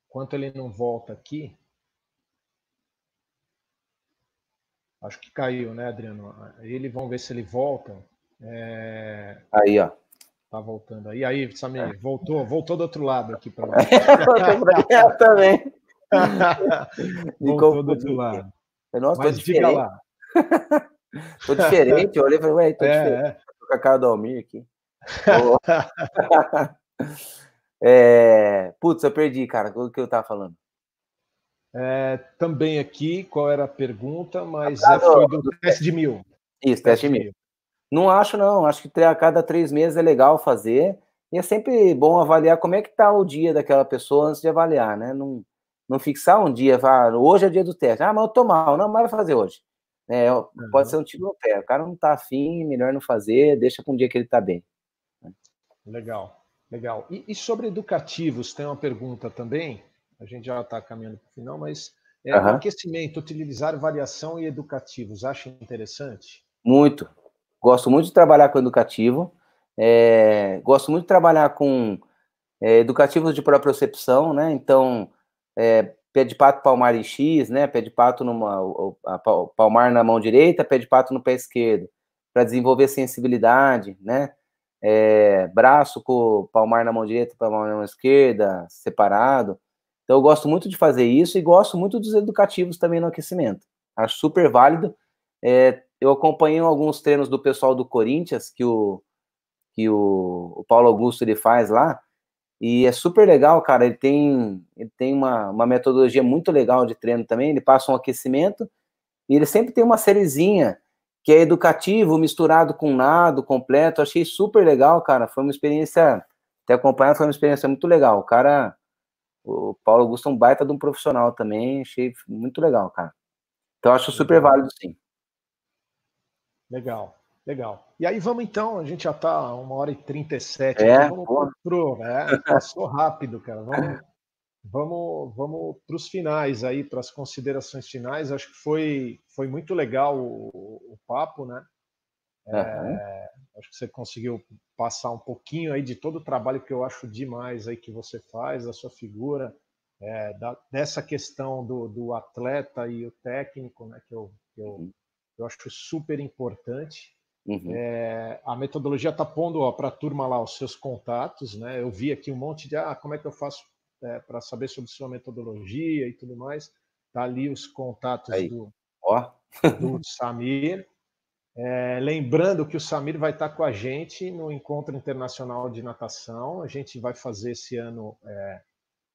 Enquanto ele não volta aqui, acho que caiu, né, Adriano? Ele, vamos ver se ele volta. É... Aí, ó. Tá voltando aí. Aí, Samir, é. voltou, voltou do outro lado aqui para eu também. voltou do outro lado. Eu, nossa, Mas fica lá. tô diferente, eu olhei e falei, ué, tô é, diferente. É. Tô com a cara do Almir aqui. é, putz, eu perdi, cara. O que eu tava falando? É, também aqui, qual era a pergunta, mas ah, foi do, do teste de mil. Isso, teste de mil. mil. Não acho, não. Acho que a cada três meses é legal fazer. E é sempre bom avaliar como é que tá o dia daquela pessoa antes de avaliar, né? Não, não fixar um dia, vá, ah, hoje é dia do teste. Ah, mas eu tô mal. Não, mas vai fazer hoje. É, pode ser um tiro no pé. O cara não tá afim, melhor não fazer, deixa para um dia que ele tá bem. Legal, legal. E, e sobre educativos, tem uma pergunta também, a gente já está caminhando para o final, mas é, uhum. aquecimento, utilizar variação e educativos, acha interessante? Muito. Gosto muito de trabalhar com educativo, é, gosto muito de trabalhar com é, educativos de propriocepção, né? Então, é, pé de pato palmar em X, né? Pé de pato numa, palmar na mão direita, pé de pato no pé esquerdo, para desenvolver sensibilidade, né? é, braço com palmar na mão direita, palmar na mão esquerda, separado. Então eu gosto muito de fazer isso e gosto muito dos educativos também no aquecimento. Acho super válido. É, eu acompanhei alguns treinos do pessoal do Corinthians que o que o, o Paulo Augusto ele faz lá e é super legal, cara. Ele tem ele tem uma, uma metodologia muito legal de treino também. Ele passa um aquecimento e ele sempre tem uma sériezinha que é educativo, misturado com nado, completo. Achei super legal, cara. Foi uma experiência, até acompanhado, foi uma experiência muito legal. O cara, o Paulo Augusto é um baita de um profissional também. Achei muito legal, cara. Então, acho super válido, sim. Legal, legal. E aí vamos então, a gente já está uma hora e trinta e sete é, então vamos pro, é, passou rápido, cara. Vamos vamos, vamos para os finais aí, para as considerações finais. Acho que foi, foi muito legal o, o papo, né? Uhum. É, acho que você conseguiu passar um pouquinho aí de todo o trabalho que eu acho demais aí que você faz, da sua figura, é, da, dessa questão do, do, atleta e o técnico, né? Que eu, que eu, uhum. eu acho super importante. Uhum. É, a metodologia está pondo para a turma lá os seus contatos, né? Eu vi aqui um monte de ah, como é que eu faço é, né, para saber sobre sua metodologia e tudo mais. Está ali os contatos Aí. do, Ó. do Samir. É, lembrando que o Samir vai estar tá com a gente no Encontro Internacional de Natação. A gente vai fazer esse ano é,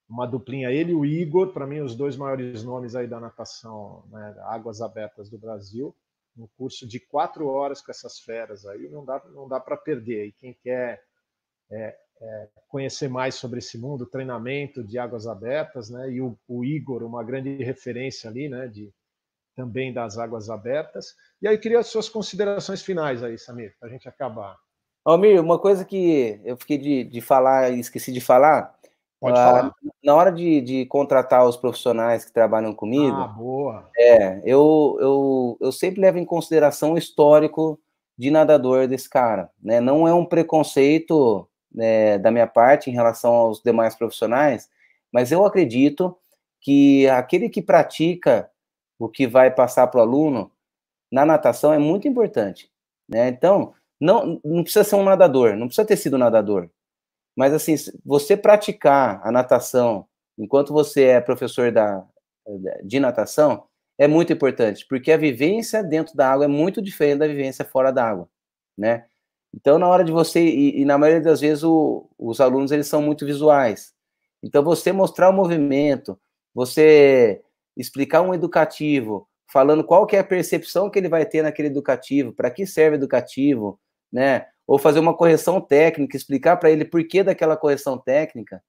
uma duplinha, ele e o Igor, para mim, os dois maiores nomes aí da natação, né, Águas Abertas do Brasil. Um curso de quatro horas com essas feras aí, não dá, não dá para perder. E quem quer é, é, conhecer mais sobre esse mundo, treinamento de águas abertas, né? E o, o Igor, uma grande referência ali, né? De, também das águas abertas. E aí queria as suas considerações finais aí, Samir, para a gente acabar. Almir, uma coisa que eu fiquei de, de falar e esqueci de falar. Pode ah, falar. Na hora de, de, contratar os profissionais que trabalham comigo, ah, boa. É, eu, eu, eu sempre levo em consideração o histórico de nadador desse cara. Né? Não é um preconceito né, da minha parte em relação aos demais profissionais, mas eu acredito que aquele que pratica o que vai passar para o aluno na natação é muito importante. Né? Então, não, não precisa ser um nadador, não precisa ter sido nadador. Mas, assim, você praticar a natação enquanto você é professor da, de natação é muito importante, porque a vivência dentro da água é muito diferente da vivência fora da água, né? Então, na hora de você, e, e na maioria das vezes o, os alunos eles são muito visuais. Então, você mostrar o movimento, você explicar um educativo, falando qual que é a percepção que ele vai ter naquele educativo, para que serve o educativo, né? Ou fazer uma correção técnica, explicar para ele por que daquela correção técnica.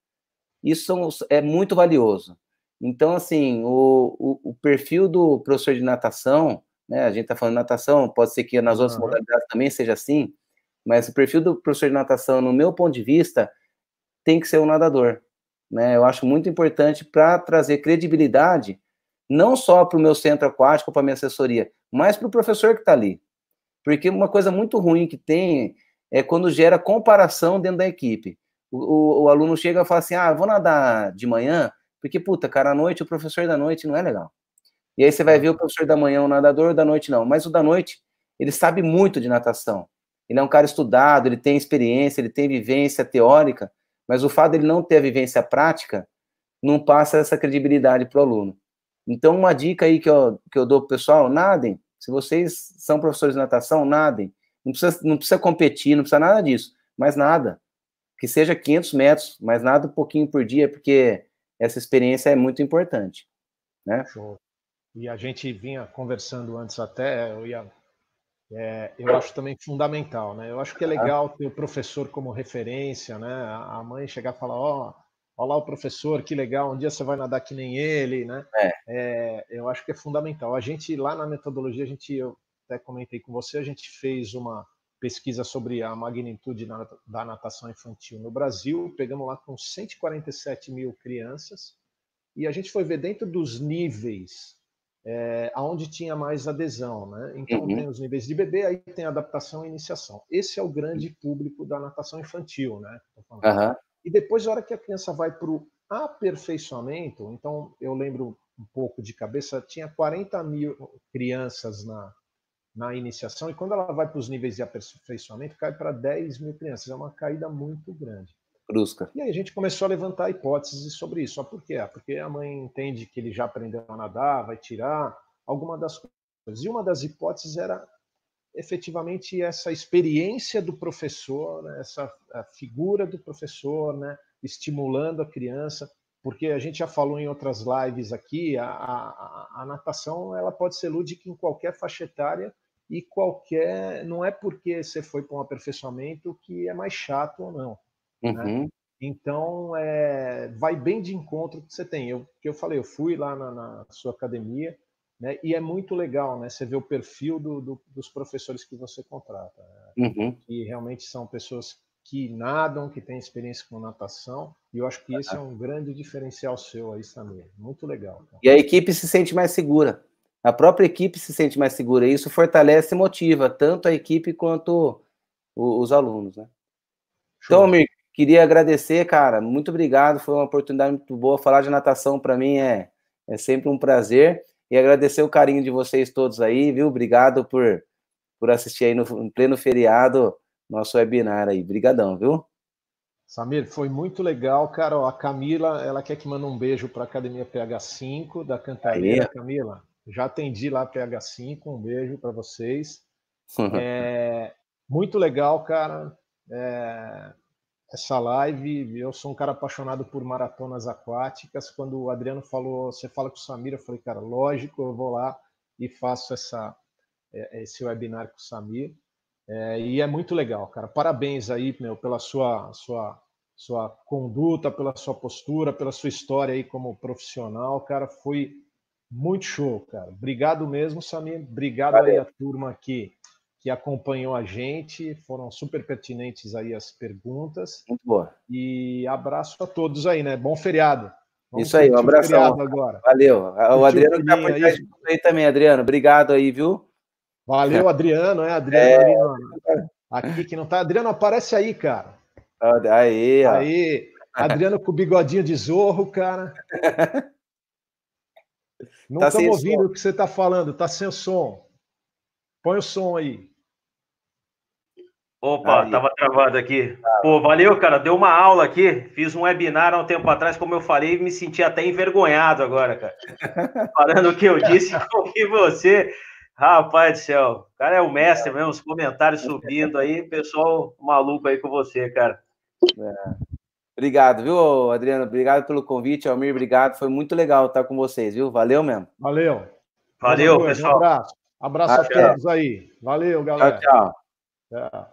Isso é muito valioso. Então, assim, o, o, o perfil do professor de natação, né? A gente está falando de natação, pode ser que nas outras uhum. modalidades também seja assim, mas o perfil do professor de natação, no meu ponto de vista, tem que ser um nadador. Né? Eu acho muito importante para trazer credibilidade, não só para o meu centro aquático, para a minha assessoria, mas para o professor que está ali. Porque uma coisa muito ruim que tem é quando gera comparação dentro da equipe. O, o, o aluno chega e fala assim: ah, vou nadar de manhã, porque, puta, cara, à noite, o professor da noite não é legal. E aí você vai é. ver o professor da manhã, o nadador, o da noite não. Mas o da noite, ele sabe muito de natação. Ele é um cara estudado, ele tem experiência, ele tem vivência teórica, mas o fato dele não ter a vivência prática não passa essa credibilidade para o aluno. Então, uma dica aí que eu, que eu dou para o pessoal, nadem. Se vocês são professores de natação, nadem. Não precisa, não precisa competir, não precisa nada disso, mas nada. Que seja 500 metros, mas nada um pouquinho por dia, porque essa experiência é muito importante. Né? Show. E a gente vinha conversando antes até, eu ia é, eu acho também fundamental, né? Eu acho que é ah. legal ter o professor como referência, né? A mãe chegar e falar, ó, oh, lá o professor, que legal, um dia você vai nadar que nem ele, né? É. É, eu acho que é fundamental. A gente, lá na metodologia, a gente, eu até comentei com você, a gente fez uma pesquisa sobre a magnitude da natação infantil no Brasil, pegamos lá com 147 mil crianças, e a gente foi ver dentro dos níveis é, aonde tinha mais adesão, né? Então uhum. tem os níveis de bebê, aí tem adaptação e iniciação. Esse é o grande público da natação infantil, né? Uhum. E depois, a hora que a criança vai para o aperfeiçoamento, então eu lembro um pouco de cabeça, tinha 40 mil crianças na, na iniciação, e quando ela vai para os níveis de aperfeiçoamento, cai para 10 mil crianças. É uma caída muito grande. E aí a gente começou a levantar hipóteses sobre isso. por quê? Porque a mãe entende que ele já aprendeu a nadar, vai tirar alguma das coisas. E uma das hipóteses era efetivamente essa experiência do professor, né? essa figura do professor, né? estimulando a criança, porque a gente já falou em outras lives aqui, a, a, a natação ela pode ser lúdica em qualquer faixa etária e qualquer, não é porque você foi para um aperfeiçoamento que é mais chato ou não. Né? Uhum. Né? Então, é, vai bem de encontro que você tem. Eu, que eu falei, eu fui lá na, na sua academia, né? E é muito legal, né? Você ver o perfil do, do, dos professores que você contrata, né? Uhum. que realmente são pessoas que nadam, que têm experiência com natação, e eu acho que esse é um grande diferencial seu aí, também Muito legal. Cara. E a equipe se sente mais segura. A própria equipe se sente mais segura, e isso fortalece e motiva tanto a equipe quanto os alunos, né? Então, Amir, Queria agradecer, cara. Muito obrigado. Foi uma oportunidade muito boa. Falar de natação para mim é, é sempre um prazer. E agradecer o carinho de vocês todos aí, viu? Obrigado por, por assistir aí no, pleno feriado nosso webinar aí. Obrigadão, viu? Samir, foi muito legal, cara. Ó, a Camila, ela quer que manda um beijo para a Academia PH5 da Cantareira. Camila, já atendi lá PH5, um beijo para vocês. É, muito legal, cara. É, essa live. Eu sou um cara apaixonado por maratonas aquáticas. Quando o Adriano falou, você fala com o Samir, eu falei, cara, lógico, eu vou lá e faço essa, é, esse webinar com o Samir. É, e é muito legal, cara. Parabéns aí, meu, pela sua, sua, sua conduta, pela sua postura, pela sua história aí como profissional, cara. Foi muito show, cara. Obrigado mesmo, Samir. Obrigado Valeu. aí a turma aqui que acompanhou a gente, foram super pertinentes aí as perguntas. Muito boa. E abraço a todos aí, né? Bom feriado. Vamos Isso aí, um abraço. Agora. Valeu. O Adriano está por aí também, Adriano. Obrigado aí, viu? Valeu, Adriano, é Adriano. É... aqui que não tá. Adriano, aparece aí, cara. Aí, ó. Aí. Adriano com o bigodinho de zorro, cara. Não estamos tá ouvindo som. o que você está falando, está sem som. Põe o som aí. Opa, Aí. tava travado aqui. Pô, valeu, cara. Deu uma aula aqui. Fiz um webinar há um tempo atrás, como eu falei, me senti até envergonhado agora, cara. falando o que eu disse com que você. Rapaz do céu, o cara é o mestre é. mesmo, os comentários subindo aí, pessoal maluco aí com você, cara. É. Obrigado, viu, Adriano? Obrigado pelo convite, Almir, obrigado. Foi muito legal estar com vocês, viu? Valeu mesmo. Valeu. Valeu, Valeu pessoal. Um abraço. Abraço a todos aí. Valeu, galera. Tchau, tchau. tchau.